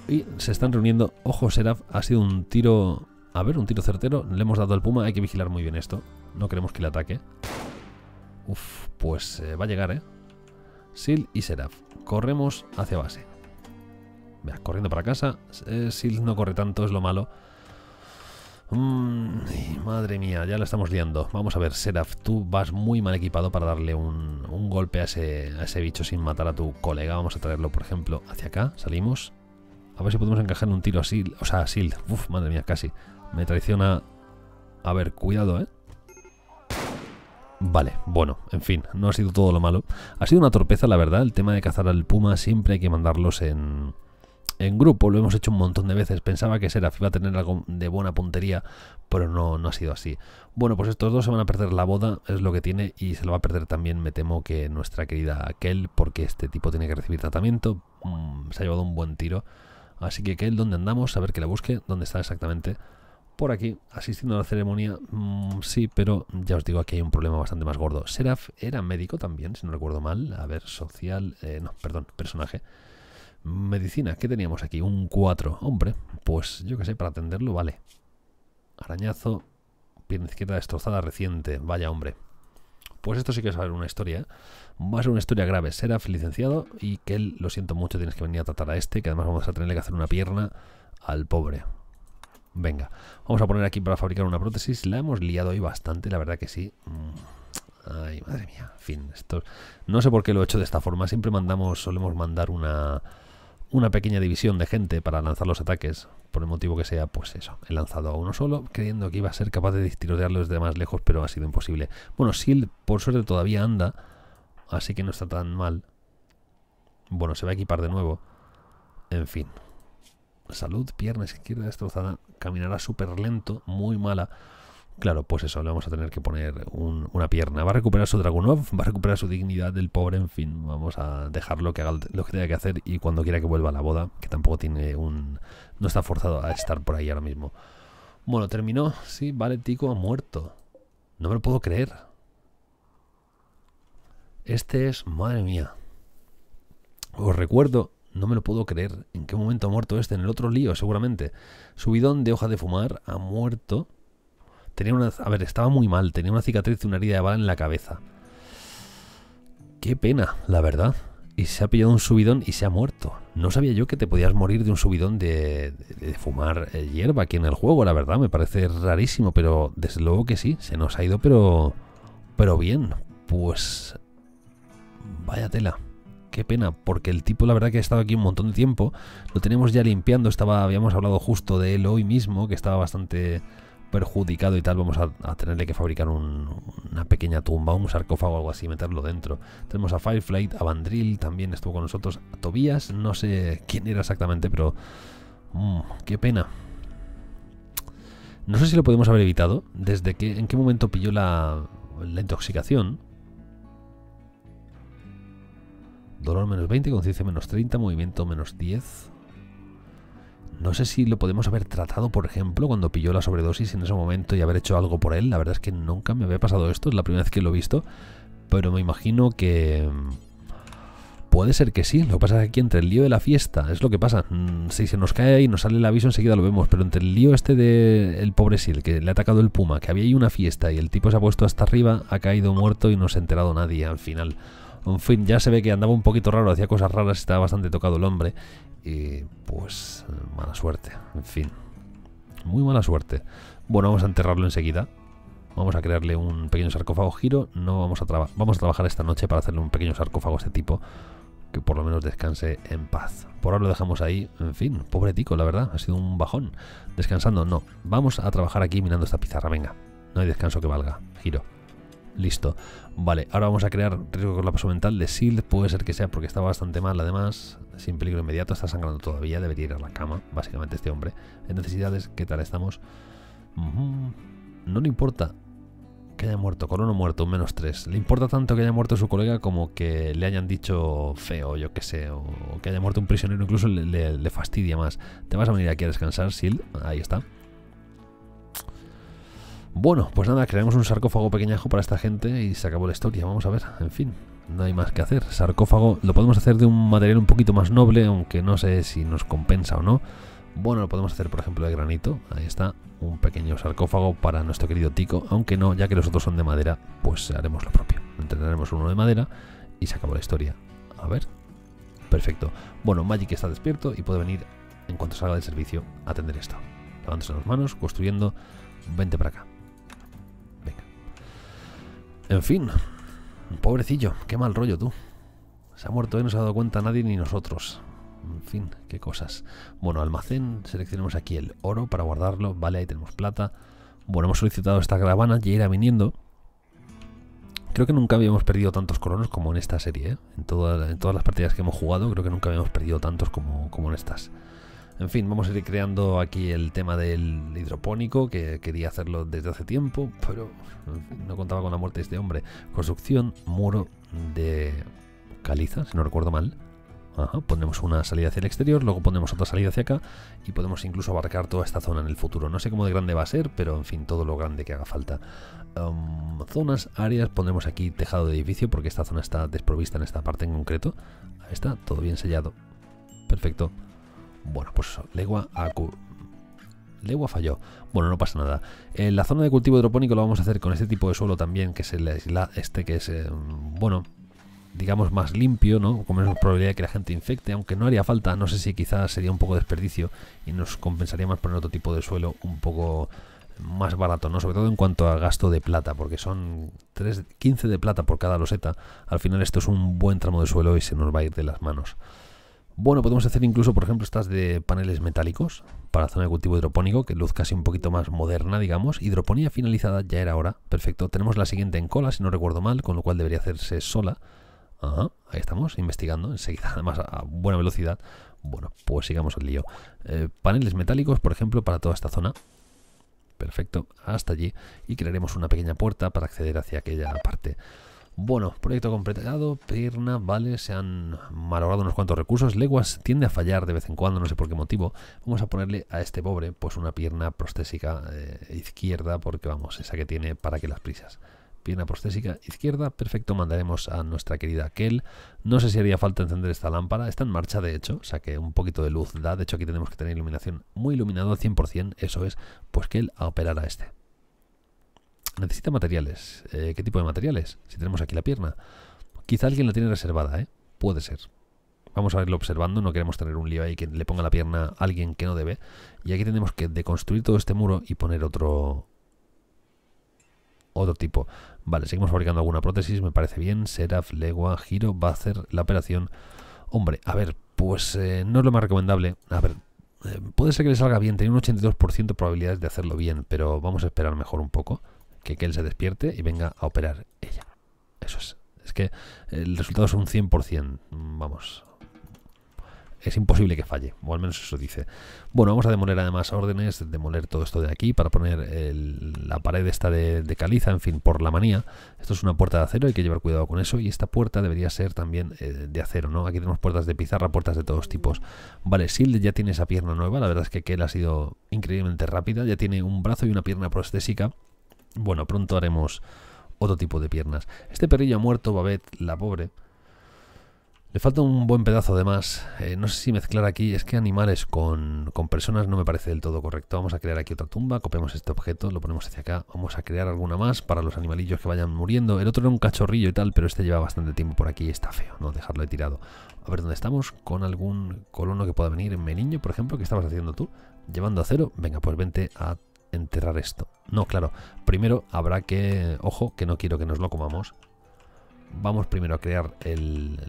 Y se están reuniendo. Ojo, Seraph, ha sido un tiro... A ver, un tiro certero. Le hemos dado al puma, hay que vigilar muy bien esto. No queremos que le ataque. Uf, pues eh, va a llegar, ¿eh? Sil y Seraph Corremos hacia base. Vea, corriendo para casa. Eh, Sil no corre tanto, es lo malo. Mm, madre mía, ya la estamos liando. Vamos a ver, Seraph, tú vas muy mal equipado para darle un, golpe a ese, bicho sin matar a tu colega. Vamos a traerlo, por ejemplo, hacia acá. Salimos. A ver si podemos encajar un tiro a O sea, a Uf, madre mía, casi. Me traiciona... A ver, cuidado, ¿eh? Vale, bueno, en fin, no ha sido todo lo malo. Ha sido una torpeza, la verdad, el tema de cazar al puma. Siempre hay que mandarlos en en grupo, lo hemos hecho un montón de veces. Pensaba que Seraf iba a tener algo de buena puntería, pero no, no ha sido así. Bueno, pues estos dos se van a perder la boda, es lo que tiene, y se lo va a perder también, me temo, que nuestra querida Kel, porque este tipo tiene que recibir tratamiento. Mm, se ha llevado un buen tiro. Así que Kel, ¿dónde andamos? A ver que la busque, ¿dónde está exactamente? Por aquí, asistiendo a la ceremonia, mm, sí, pero ya os digo, aquí hay un problema bastante más gordo. Seraf era médico también, si no recuerdo mal. A ver, social, eh, no, perdón, personaje. Medicina, ¿qué teníamos aquí? Un 4. Hombre, pues yo que sé, para atenderlo vale. Arañazo, pierna izquierda destrozada reciente. Vaya hombre. Pues esto sí que va una historia. ¿eh? Va a ser una historia grave. Será licenciado, y que él, lo siento mucho, tienes que venir a tratar a este, que además vamos a tenerle que hacer una pierna al pobre. Venga, vamos a poner aquí para fabricar una prótesis. La hemos liado hoy bastante, la verdad que sí. Mm. Ay, madre mía. fin, esto... No sé por qué lo he hecho de esta forma. Siempre mandamos, solemos mandar una una pequeña división de gente para lanzar los ataques, por el motivo que sea, pues eso, he lanzado a uno solo, creyendo que iba a ser capaz de tirotearlo los más lejos, pero ha sido imposible. Bueno, él por suerte todavía anda, así que no está tan mal. Bueno, se va a equipar de nuevo. En fin. Salud, pierna izquierda destrozada, caminará súper lento, muy mala. Claro, pues eso, le vamos a tener que poner una pierna. Va a recuperar su Dragunov, va a recuperar su dignidad del pobre, en fin, vamos a dejarlo que haga lo que tenga que hacer y cuando quiera que vuelva a la boda, que tampoco tiene un... no está forzado a estar por ahí ahora mismo. Bueno, terminó, sí, vale, Tico ha muerto. No me lo puedo creer. Este es, madre mía. Os recuerdo no me lo puedo creer. ¿En qué momento ha muerto este? En el otro lío, seguramente. Subidón de hoja de fumar ha muerto. Tenía una. A ver, estaba muy mal. Tenía una cicatriz y una herida de bala en la cabeza. Qué pena, la verdad. Y se ha pillado un subidón y se ha muerto. No sabía yo que te podías morir de un subidón de, de, fumar eh, hierba aquí en el juego, la verdad. Me parece rarísimo, pero desde luego que sí. Se nos ha ido, pero. Pero bien. Pues. Vaya tela qué pena, porque el tipo la verdad que ha estado aquí un montón de tiempo, lo tenemos ya limpiando, estaba, habíamos hablado justo de él hoy mismo, que estaba bastante perjudicado y tal, vamos a, tenerle que fabricar una pequeña tumba, un sarcófago o algo así, meterlo dentro. Tenemos a Fireflight, a Vandril, también estuvo con nosotros, a Tobías, no sé quién era exactamente, pero... Mm, qué pena. No sé si lo podemos haber evitado, desde que, en qué momento pilló la, la intoxicación. Dolor menos 20, conciencia menos 30, movimiento menos 10. No sé si lo podemos haber tratado, por ejemplo, cuando pilló la sobredosis en ese momento y haber hecho algo por él. La verdad es que nunca me había pasado esto, es la primera vez que lo he visto. Pero me imagino que... Mm, puede ser que sí, lo que pasa es que aquí entre el lío de la fiesta, es lo que pasa. Mm, si se nos cae y nos sale el aviso enseguida lo vemos, pero entre el lío este de el pobre Sil, que le ha atacado el puma, que había ahí una fiesta y el tipo se ha puesto hasta arriba, ha caído muerto y no se ha enterado nadie al final. En fin, ya se ve que andaba un poquito raro, hacía cosas raras, estaba bastante tocado el hombre y pues mala suerte, en fin. Muy mala suerte. Bueno, vamos a enterrarlo enseguida. Vamos a crearle un pequeño sarcófago giro. No vamos a vamos a trabajar esta noche para hacerle un pequeño sarcófago a este tipo. Que por lo menos descanse en paz. Por ahora lo dejamos ahí. En fin, pobre tico, la verdad. Ha sido un bajón. Descansando, no. Vamos a trabajar aquí Mirando esta pizarra. Venga. No hay descanso que valga. Giro. Listo. Vale, ahora vamos a crear riesgo con la paso mental de Shield. Puede ser que sea porque está bastante mal, además. Sin peligro inmediato, está sangrando todavía. Debería ir a la cama, básicamente, este hombre. En necesidades, ¿qué tal estamos? No le importa que haya muerto, uno muerto, menos tres Le importa tanto que haya muerto su colega como que le hayan dicho feo, yo que sé, o, que haya muerto un prisionero, incluso le, fastidia más. Te vas a venir aquí a descansar, Shield. Ahí está. Bueno, pues nada, creamos un sarcófago pequeñajo para esta gente y se acabó la historia. Vamos a ver, en fin, no hay más que hacer. Sarcófago lo podemos hacer de un material un poquito más noble, aunque no sé si nos compensa o no. Bueno, lo podemos hacer, por ejemplo, de granito. Ahí está, un pequeño sarcófago para nuestro querido Tico. Aunque no, ya que los otros son de madera, pues haremos lo propio. Entrenaremos uno de madera y se acabó la historia. A ver. Perfecto. Bueno, Magic está despierto y puede venir, en cuanto salga del servicio, a atender esto. Lavándose las manos, construyendo. Vente para acá. En fin, pobrecillo, qué mal rollo tú. Se ha muerto y ¿eh? no se ha dado cuenta nadie ni nosotros. En fin, qué cosas. Bueno, almacén, seleccionamos aquí el oro para guardarlo. Vale, ahí tenemos plata. Bueno, hemos solicitado esta caravana, ya irá viniendo. Creo que nunca habíamos perdido tantos coronos como en esta serie. ¿eh? En, en, todas las partidas que hemos jugado, creo que nunca habíamos perdido tantos como, como en estas. En fin, vamos a ir creando aquí el tema del hidropónico, que quería hacerlo desde hace tiempo, pero no contaba con la muerte de este hombre. Construcción, muro de caliza, si no recuerdo mal. Ajá, ponemos una salida hacia el exterior, luego ponemos otra salida hacia acá y podemos incluso abarcar toda esta zona en el futuro. No sé cómo de grande va a ser, pero en fin, todo lo grande que haga falta. Um, zonas, áreas, ponemos aquí tejado de edificio porque esta zona está desprovista en esta parte en concreto. Ahí está, todo bien sellado. Perfecto. Bueno, pues legua a legua falló. Bueno, no pasa nada. En eh, la zona de cultivo hidropónico lo vamos a hacer con este tipo de suelo también, que es el isla este, que es, eh, bueno, digamos más limpio, ¿no? Con menos probabilidad de que la gente infecte, aunque no haría falta, no sé si quizás sería un poco desperdicio y nos compensaría más poner otro tipo de suelo un poco más barato, ¿no? Sobre todo en cuanto al gasto de plata, porque son 3, 15 de plata por cada loseta. Al final esto es un buen tramo de suelo y se nos va a ir de las manos. Bueno, podemos hacer incluso, por ejemplo, estas de paneles metálicos para zona de cultivo hidropónico, que luz casi un poquito más moderna, digamos. Hidroponía finalizada ya era hora. Perfecto. Tenemos la siguiente en cola, si no recuerdo mal, con lo cual debería hacerse sola. Ajá, ahí estamos, investigando enseguida, además a buena velocidad. Bueno, pues sigamos el lío. Eh, paneles metálicos, por ejemplo, para toda esta zona. Perfecto, hasta allí. Y crearemos una pequeña puerta para acceder hacia aquella parte. Bueno, proyecto completado, pierna, vale, se han malogrado unos cuantos recursos. Leguas tiende a fallar de vez en cuando, no sé por qué motivo. Vamos a ponerle a este pobre pues una pierna prostésica eh, izquierda, porque vamos, esa que tiene para que las prisas. Pierna prostésica izquierda, perfecto, mandaremos a nuestra querida Kel. No sé si haría falta encender esta lámpara, está en marcha de hecho, o sea que un poquito de luz da. De hecho aquí tenemos que tener iluminación muy iluminado, 100%, eso es, pues Kel a operar a este. Necesita materiales. Eh, ¿Qué tipo de materiales? Si tenemos aquí la pierna. Quizá alguien la tiene reservada, ¿eh? Puede ser. Vamos a irlo observando, no queremos tener un lío ahí que le ponga la pierna a alguien que no debe. Y aquí tenemos que deconstruir todo este muro y poner otro... Otro tipo. Vale, seguimos fabricando alguna prótesis, me parece bien. Seraf, legua, giro, va a hacer la operación... Hombre, a ver, pues eh, no es lo más recomendable. A ver, eh, puede ser que le salga bien, Tiene un 82% de probabilidades de hacerlo bien, pero vamos a esperar mejor un poco que Kel se despierte y venga a operar ella. Eso es. Es que el resultado es un 100%. Vamos. Es imposible que falle, o al menos eso dice. Bueno, vamos a demoler además órdenes, demoler todo esto de aquí para poner la pared esta de, caliza, en fin, por la manía. Esto es una puerta de acero, hay que llevar cuidado con eso. Y esta puerta debería ser también eh, de acero, ¿no? Aquí tenemos puertas de pizarra, puertas de todos tipos. Vale, Silde ya tiene esa pierna nueva, la verdad es que Kel ha sido increíblemente rápida, ya tiene un brazo y una pierna prostésica bueno, pronto haremos otro tipo de piernas. Este perrillo ha muerto, Babet, la pobre. Le falta un buen pedazo de más eh, no sé si mezclar aquí, es que animales con, con, personas no me parece del todo correcto. Vamos a crear aquí otra tumba, copiamos este objeto, lo ponemos hacia acá. Vamos a crear alguna más para los animalillos que vayan muriendo. El otro era un cachorrillo y tal, pero este lleva bastante tiempo por aquí y está feo, ¿no? Dejarlo ahí tirado. A ver, ¿dónde estamos? Con algún colono que pueda venir. Meniño, por ejemplo, ¿qué estabas haciendo tú? Llevando a cero. Venga, pues vente a enterrar esto. No, claro, primero habrá que... Ojo, que no quiero que nos lo comamos. Vamos primero a crear el,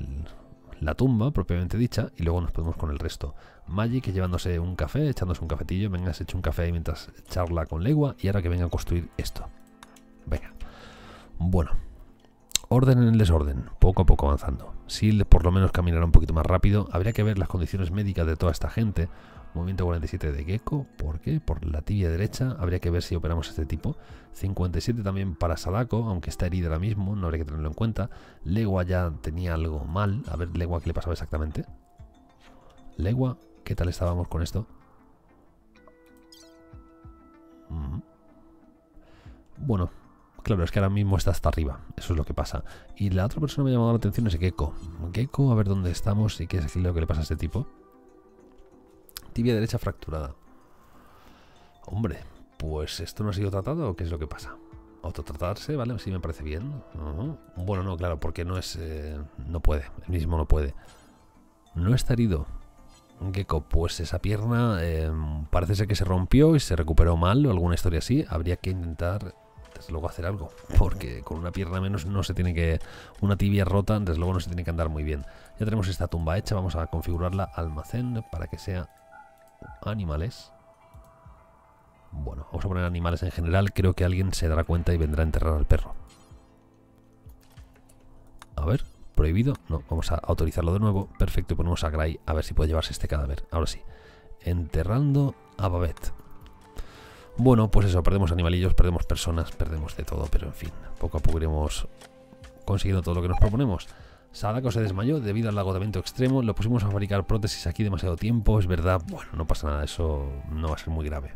la tumba propiamente dicha y luego nos podemos con el resto. Magic llevándose un café, echándose un cafetillo. Venga, se echa un café ahí mientras charla con Legua y ahora que venga a construir esto. Venga. Bueno. Orden en el desorden, poco a poco avanzando. Si por lo menos caminara un poquito más rápido, habría que ver las condiciones médicas de toda esta gente, Movimiento 47 de Gecko, ¿por qué? Por la tibia derecha, habría que ver si operamos este tipo. 57 también para Sadako, aunque está herida ahora mismo, no habría que tenerlo en cuenta. Legua ya tenía algo mal, a ver Legua qué le pasaba exactamente. Legua, ¿qué tal estábamos con esto? Mm. Bueno, claro, es que ahora mismo está hasta arriba, eso es lo que pasa. Y la otra persona me ha llamado la atención es Gecko. Gecko, a ver dónde estamos y qué es lo que le pasa a este tipo. Tibia derecha fracturada. Hombre, pues esto no ha sido tratado, ¿qué es lo que pasa? Autotratarse, ¿vale? Sí me parece bien. Bueno, no, claro, porque no es... Eh, no puede, el mismo no puede. No está herido. Gecko, pues esa pierna em, parece ser que se rompió y se recuperó mal o alguna historia así. Habría que intentar, desde luego, hacer algo. Porque con una pierna menos no se tiene que... Una tibia rota, desde luego, no se tiene que andar muy bien. Ya tenemos esta tumba hecha, vamos a configurarla almacén para que sea Animales. Bueno, vamos a poner animales en general. Creo que alguien se dará cuenta y vendrá a enterrar al perro. A ver, prohibido. No, vamos a autorizarlo de nuevo. Perfecto, y ponemos a Gray a ver si puede llevarse este cadáver. Ahora sí. Enterrando a babet Bueno, pues eso, perdemos animalillos, perdemos personas, perdemos de todo, pero en fin, poco a poco iremos consiguiendo todo lo que nos proponemos. Sadako se desmayó debido al agotamiento extremo, lo pusimos a fabricar prótesis aquí demasiado tiempo, es verdad, bueno, no pasa nada, eso no va a ser muy grave.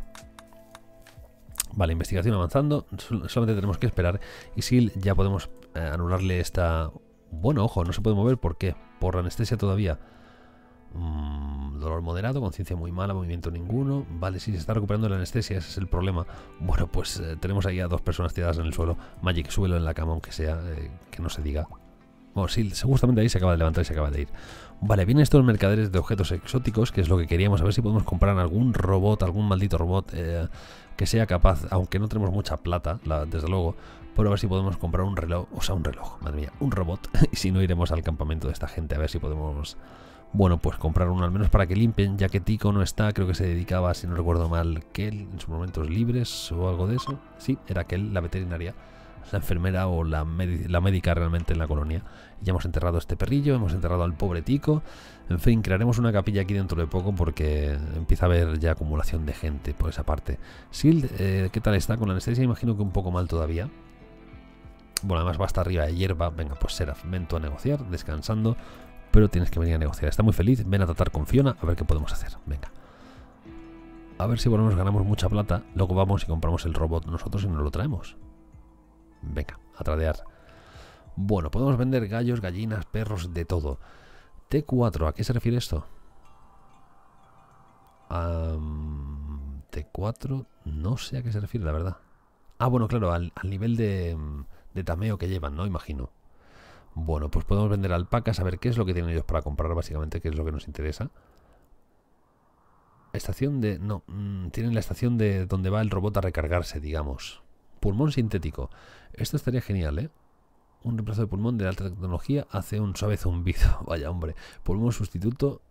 Vale, investigación avanzando, solamente tenemos que esperar y si ya podemos eh, anularle esta... Bueno, ojo, no se puede mover, ¿por qué? Por la anestesia todavía. Mm, dolor moderado, conciencia muy mala, movimiento ninguno. Vale, si se está recuperando la anestesia, ese es el problema. Bueno, pues eh, tenemos ahí a dos personas tiradas en el suelo. Magic, suelo en la cama, aunque sea, eh, que no se diga. Bueno, sí, seguramente ahí se acaba de levantar y se acaba de ir. Vale, vienen estos mercaderes de objetos exóticos, que es lo que queríamos, a ver si podemos comprar algún robot, algún maldito robot eh, que sea capaz, aunque no tenemos mucha plata, desde luego, pero a ver si podemos comprar un reloj, o sea, un reloj, madre mía, un robot, y si no iremos al campamento de esta gente, a ver si podemos, bueno, pues comprar uno al menos para que limpien, ya que Tico no está, creo que se dedicaba, si no recuerdo mal, que en sus momentos libres o algo de eso, sí, era que la veterinaria, la enfermera o la, la médica realmente en la colonia. Ya hemos enterrado a este perrillo, hemos enterrado al pobre tico. En fin, crearemos una capilla aquí dentro de poco porque empieza a haber ya acumulación de gente por esa parte. Sild, eh, ¿qué tal está? Con la anestesia imagino que un poco mal todavía. Bueno, además va hasta arriba de hierba. Venga, pues Seraf, ven tú a negociar, descansando. Pero tienes que venir a negociar. Está muy feliz, ven a tratar con Fiona a ver qué podemos hacer. Venga. A ver si nos ganamos mucha plata. Luego vamos y compramos el robot nosotros y nos lo traemos. Venga, a tradear. Bueno, podemos vender gallos, gallinas, perros, de todo. T4, ¿a qué se refiere esto? T4, no sé a qué se refiere, la verdad. Ah, bueno, claro, al, nivel de, de, tameo que llevan, ¿no? Imagino. Bueno, pues podemos vender alpacas, a ver qué es lo que tienen ellos para comprar, básicamente, qué es lo que nos interesa. Estación de... No, mm, tienen la estación de donde va el robot a recargarse, digamos. Pulmón sintético. Esto estaría genial, ¿eh? un reemplazo de pulmón de alta tecnología hace un suave zumbido. Vaya hombre, pulmón sustituto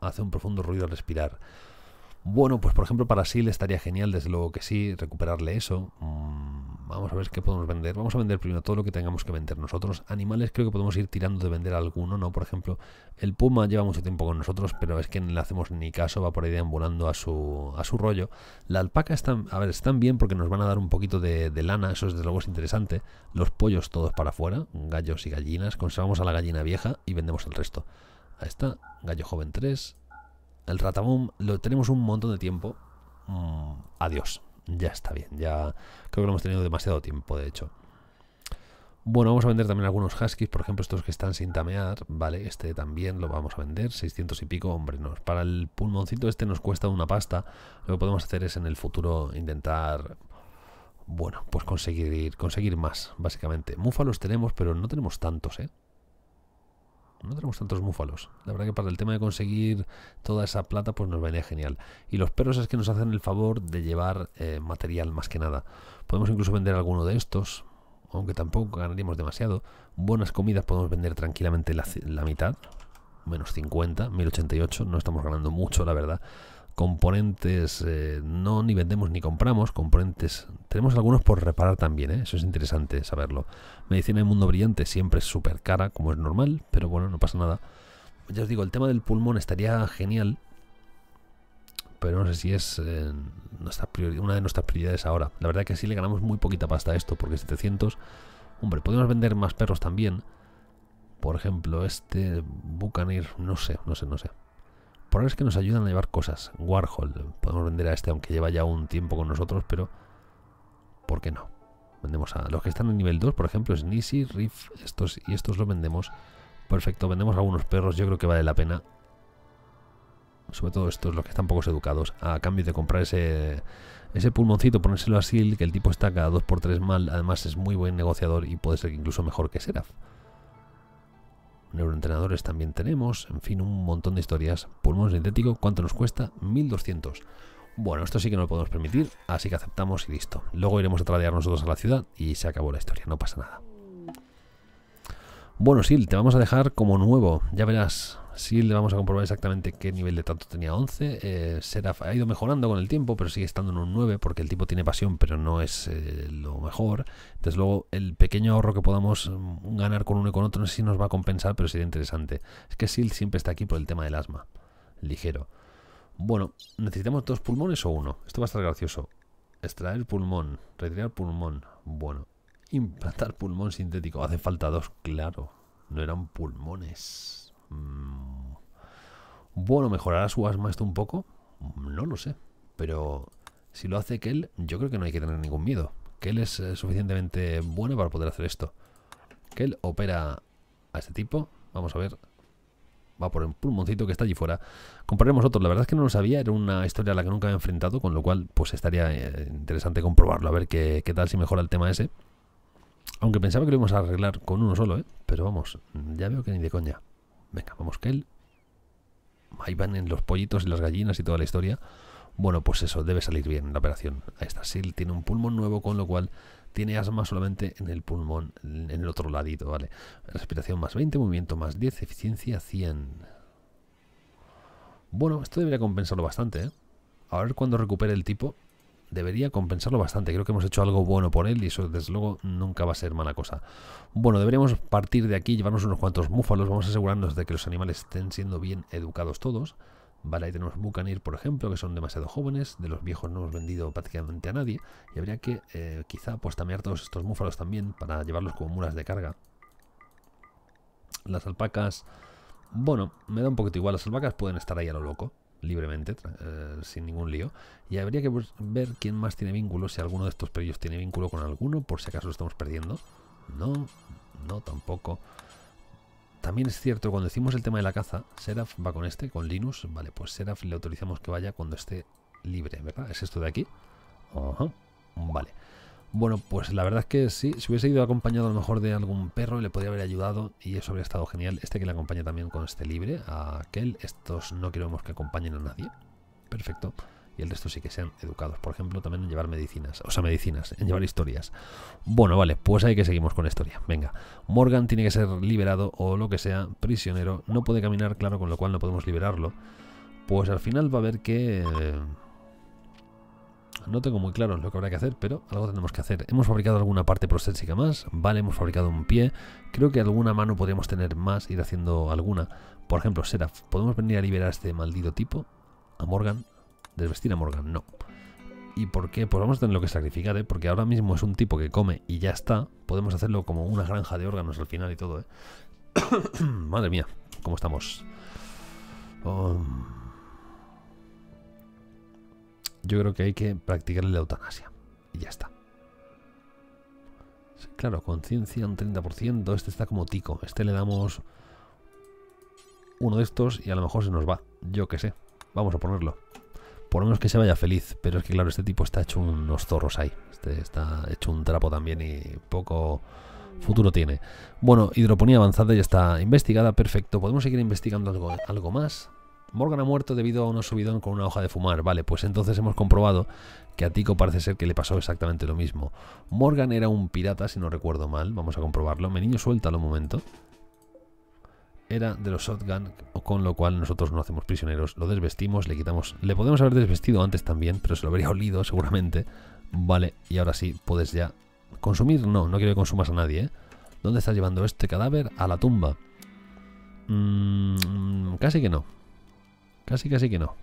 hace un profundo ruido al respirar. Bueno, pues por ejemplo para Sil estaría genial, desde luego que sí, recuperarle eso. Mm, vamos a ver qué podemos vender. Vamos a vender primero todo lo que tengamos que vender nosotros. Animales creo que podemos ir tirando de vender alguno, ¿no? Por ejemplo, el puma lleva mucho tiempo con nosotros, pero es que no le hacemos ni caso, va por ahí deambulando a su, a su rollo. La alpaca están, a ver, están bien porque nos van a dar un poquito de, lana, eso desde luego es interesante. Los pollos todos para afuera, gallos y gallinas. Conservamos a la gallina vieja y vendemos el resto. Ahí está, gallo joven 3. El ratamum lo tenemos un montón de tiempo. Mm, adiós ya está bien, ya creo que lo hemos tenido demasiado tiempo, de hecho. Bueno, vamos a vender también algunos huskies, por ejemplo, estos que están sin tamear, ¿vale? Este también lo vamos a vender, 600 y pico, hombre, no. Para el pulmoncito este nos cuesta una pasta. Lo que podemos hacer es en el futuro intentar, bueno, pues conseguir, conseguir más, básicamente. los tenemos, pero no tenemos tantos, ¿eh? no tenemos tantos múfalos, La verdad que para el tema de conseguir toda esa plata pues nos venía genial. Y los perros es que nos hacen el favor de llevar eh, material más que nada. Podemos incluso vender alguno de estos, aunque tampoco ganaríamos demasiado. Buenas comidas podemos vender tranquilamente la, la mitad, menos 50, 1088, no estamos ganando mucho la verdad componentes eh, no ni vendemos ni compramos, componentes tenemos algunos por reparar también, ¿eh? eso es interesante saberlo. Medicina el mundo brillante siempre es súper cara, como es normal, pero bueno, no pasa nada. Ya os digo, el tema del pulmón estaría genial, pero no sé si es eh, una de nuestras prioridades ahora. La verdad que sí le ganamos muy poquita pasta a esto, porque 700... Hombre, podemos vender más perros también. Por ejemplo, este Bucanir, no sé, no sé, no sé es que nos ayudan a llevar cosas. Warhol, podemos vender a este, aunque lleva ya un tiempo con nosotros, pero ¿por qué no? Vendemos a los que están en nivel 2, por ejemplo, es Nisi, Riff, estos y estos lo vendemos. Perfecto, vendemos a algunos perros, yo creo que vale la pena. Sobre todo estos, los que están pocos educados, a cambio de comprar ese, ese pulmoncito, ponérselo a que el tipo está cada 2x3 mal. Además, es muy buen negociador y puede ser incluso mejor que Seraph neuroentrenadores también tenemos, en fin, un montón de historias. Pulmón sintético, ¿cuánto nos cuesta? 1200. Bueno, esto sí que no lo podemos permitir, así que aceptamos y listo. Luego iremos a tradear nosotros a la ciudad y se acabó la historia, no pasa nada. Bueno, Sil, te vamos a dejar como nuevo, ya verás. Sí le vamos a comprobar exactamente qué nivel de tanto tenía 11. Eh, ha ido mejorando con el tiempo, pero sigue estando en un 9 porque el tipo tiene pasión, pero no es eh, lo mejor. Entonces luego el pequeño ahorro que podamos mm, ganar con uno y con otro no sé si nos va a compensar, pero sería interesante. Es que Sil siempre está aquí por el tema del asma. Ligero. Bueno, ¿necesitamos dos pulmones o uno? Esto va a estar gracioso. Extraer pulmón, retirar pulmón. Bueno, implantar pulmón sintético. Hace falta dos, claro. No eran pulmones. Mm, bueno, ¿mejorará su asma esto un poco? Mm, no lo sé. Pero si lo hace Kell, yo creo que no hay que tener ningún miedo. Kell es eh, suficientemente bueno para poder hacer esto. Kell opera a este tipo. Vamos a ver. Va por el pulmoncito que está allí fuera. Compraremos otro. La verdad es que no lo sabía. Era una historia a la que nunca había enfrentado. Con lo cual, pues estaría eh, interesante comprobarlo. A ver qué, qué tal si mejora el tema ese. Aunque pensaba que lo íbamos a arreglar con uno solo, ¿eh? Pero vamos, ya veo que ni de coña. Venga, vamos que él. Ahí van en los pollitos y las gallinas y toda la historia. Bueno, pues eso, debe salir bien la operación. Ahí está, Sil tiene un pulmón nuevo, con lo cual tiene asma solamente en el pulmón, en el otro ladito, ¿vale? Respiración más 20, movimiento más 10, eficiencia 100. Bueno, esto debería compensarlo bastante, ¿eh? A ver cuando recupere el tipo debería compensarlo bastante. Creo que hemos hecho algo bueno por él y eso desde luego nunca va a ser mala cosa. Bueno, deberíamos partir de aquí, llevarnos unos cuantos múfalos, vamos a asegurarnos de que los animales estén siendo bien educados todos. Vale, ahí tenemos Bucanir, por ejemplo, que son demasiado jóvenes, de los viejos no hemos vendido prácticamente a nadie, y habría que eh, quizá pues tamear todos estos múfalos también para llevarlos como mulas de carga. Las alpacas, bueno, me da un poquito igual, las alpacas pueden estar ahí a lo loco libremente, eh, sin ningún lío. Y habría que ver quién más tiene vínculo, si alguno de estos perillos tiene vínculo con alguno, por si acaso lo estamos perdiendo. No, no, tampoco. También es cierto, cuando decimos el tema de la caza, Seraph va con este, con Linus. Vale, pues seraf le autorizamos que vaya cuando esté libre, ¿verdad? ¿Es esto de aquí? vale. Bueno, pues la verdad es que sí, si hubiese ido acompañado a lo mejor de algún perro, le podría haber ayudado y eso habría estado genial. Este que le acompaña también con este libre, a aquel, estos no queremos que acompañen a nadie. Perfecto. Y el resto sí que sean educados. Por ejemplo, también en llevar medicinas, o sea, medicinas, en llevar historias. Bueno, vale, pues ahí que seguimos con la historia. Venga, Morgan tiene que ser liberado o lo que sea, prisionero. No puede caminar, claro, con lo cual no podemos liberarlo. Pues al final va a haber que... Eh, no tengo muy claro lo que habrá que hacer, pero algo tenemos que hacer. Hemos fabricado alguna parte prostética más, vale, hemos fabricado un pie. Creo que alguna mano podríamos tener más, ir haciendo alguna. Por ejemplo, Seraph, ¿podemos venir a liberar a este maldito tipo? ¿A Morgan? ¿Desvestir a Morgan? No. ¿Y por qué? Pues vamos a tener lo que sacrificar, ¿eh? Porque ahora mismo es un tipo que come y ya está. Podemos hacerlo como una granja de órganos al final y todo, ¿eh? Madre mía, ¿cómo estamos? Um, yo creo que hay que practicarle la eutanasia. Y ya está. claro, conciencia un 30%. Este está como tico. Este le damos uno de estos y a lo mejor se nos va. Yo qué sé. Vamos a ponerlo. Por lo menos que se vaya feliz. Pero es que claro, este tipo está hecho unos zorros ahí. Este está hecho un trapo también y poco futuro tiene. Bueno, hidroponía avanzada ya está investigada. Perfecto. Podemos seguir investigando algo más. Morgan ha muerto debido a un subidón con una hoja de fumar. Vale, pues entonces hemos comprobado que a Tico parece ser que le pasó exactamente lo mismo. Morgan era un pirata, si no recuerdo mal. Vamos a comprobarlo. me niño, suelta al momento. Era de los shotgun, con lo cual nosotros no hacemos prisioneros. Lo desvestimos, le quitamos... Le podemos haber desvestido antes también, pero se lo habría olido seguramente. Vale, y ahora sí, puedes ya... ¿Consumir? No, no quiero que consumas a nadie, ¿eh? ¿Dónde estás llevando este cadáver? A la tumba. Mm, casi que no. Casi, casi que no.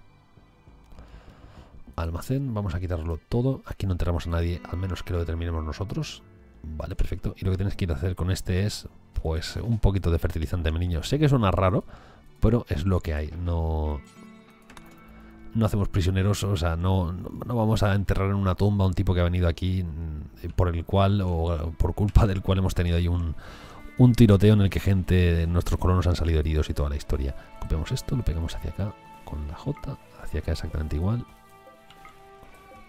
Almacén, vamos a quitarlo todo. Aquí no enterramos a nadie, al menos que lo determinemos nosotros. Vale, perfecto. Y lo que tienes que ir a hacer con este es, pues, un poquito de fertilizante, mi niño. Sé que suena raro, pero es lo que hay. No, no hacemos prisioneros, o sea, no, no, vamos a enterrar en una tumba a un tipo que ha venido aquí mm, por el cual, o por culpa del cual hemos tenido ahí un, un tiroteo en el que gente, nuestros colonos han salido heridos y toda la historia. Copiamos esto, lo pegamos hacia acá, con la J hacia acá exactamente igual.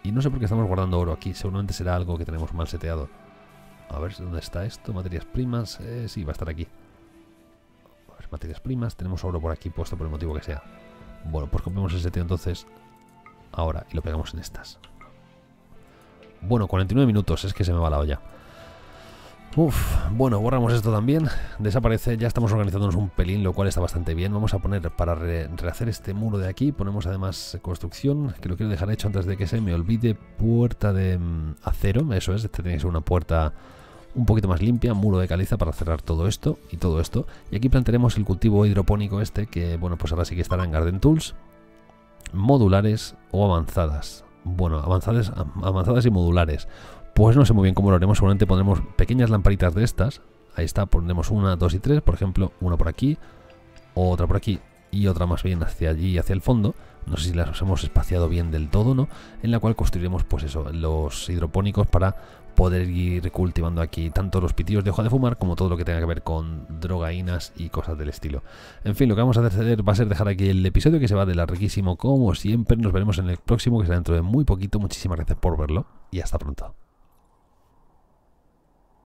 Y no sé por qué estamos guardando oro aquí, seguramente será algo que tenemos mal seteado. A ver dónde está esto, materias primas, eh, sí, va a estar aquí. A materias primas, tenemos oro por aquí puesto por el motivo que sea. Bueno, pues copiamos el seteo entonces ahora y lo pegamos en estas. Bueno, 49 minutos, es que se me va la olla. Uf, bueno, borramos esto también. Desaparece, ya estamos organizándonos un pelín, lo cual está bastante bien. Vamos a poner para rehacer este muro de aquí, ponemos además construcción, que lo quiero dejar hecho antes de que se me olvide, puerta de mm, acero, eso es, este tiene que ser una puerta un poquito más limpia, muro de caliza para cerrar todo esto y todo esto. Y aquí plantearemos el cultivo hidropónico este, que bueno, pues ahora sí que estará en Garden Tools, modulares o avanzadas. Bueno, avanzadas, avanzadas y modulares pues no sé muy bien cómo lo haremos, seguramente pondremos pequeñas lamparitas de estas. Ahí está, pondremos una, dos y tres, por ejemplo, una por aquí, otra por aquí y otra más bien hacia allí, hacia el fondo. No sé si las hemos espaciado bien del todo, ¿no? En la cual construiremos, pues eso, los hidropónicos para poder ir cultivando aquí tanto los pitillos de hoja de fumar como todo lo que tenga que ver con drogaínas y cosas del estilo. En fin, lo que vamos a hacer va a ser dejar aquí el episodio que se va de larguísimo como siempre. Nos veremos en el próximo que será dentro de muy poquito. Muchísimas gracias por verlo y hasta pronto.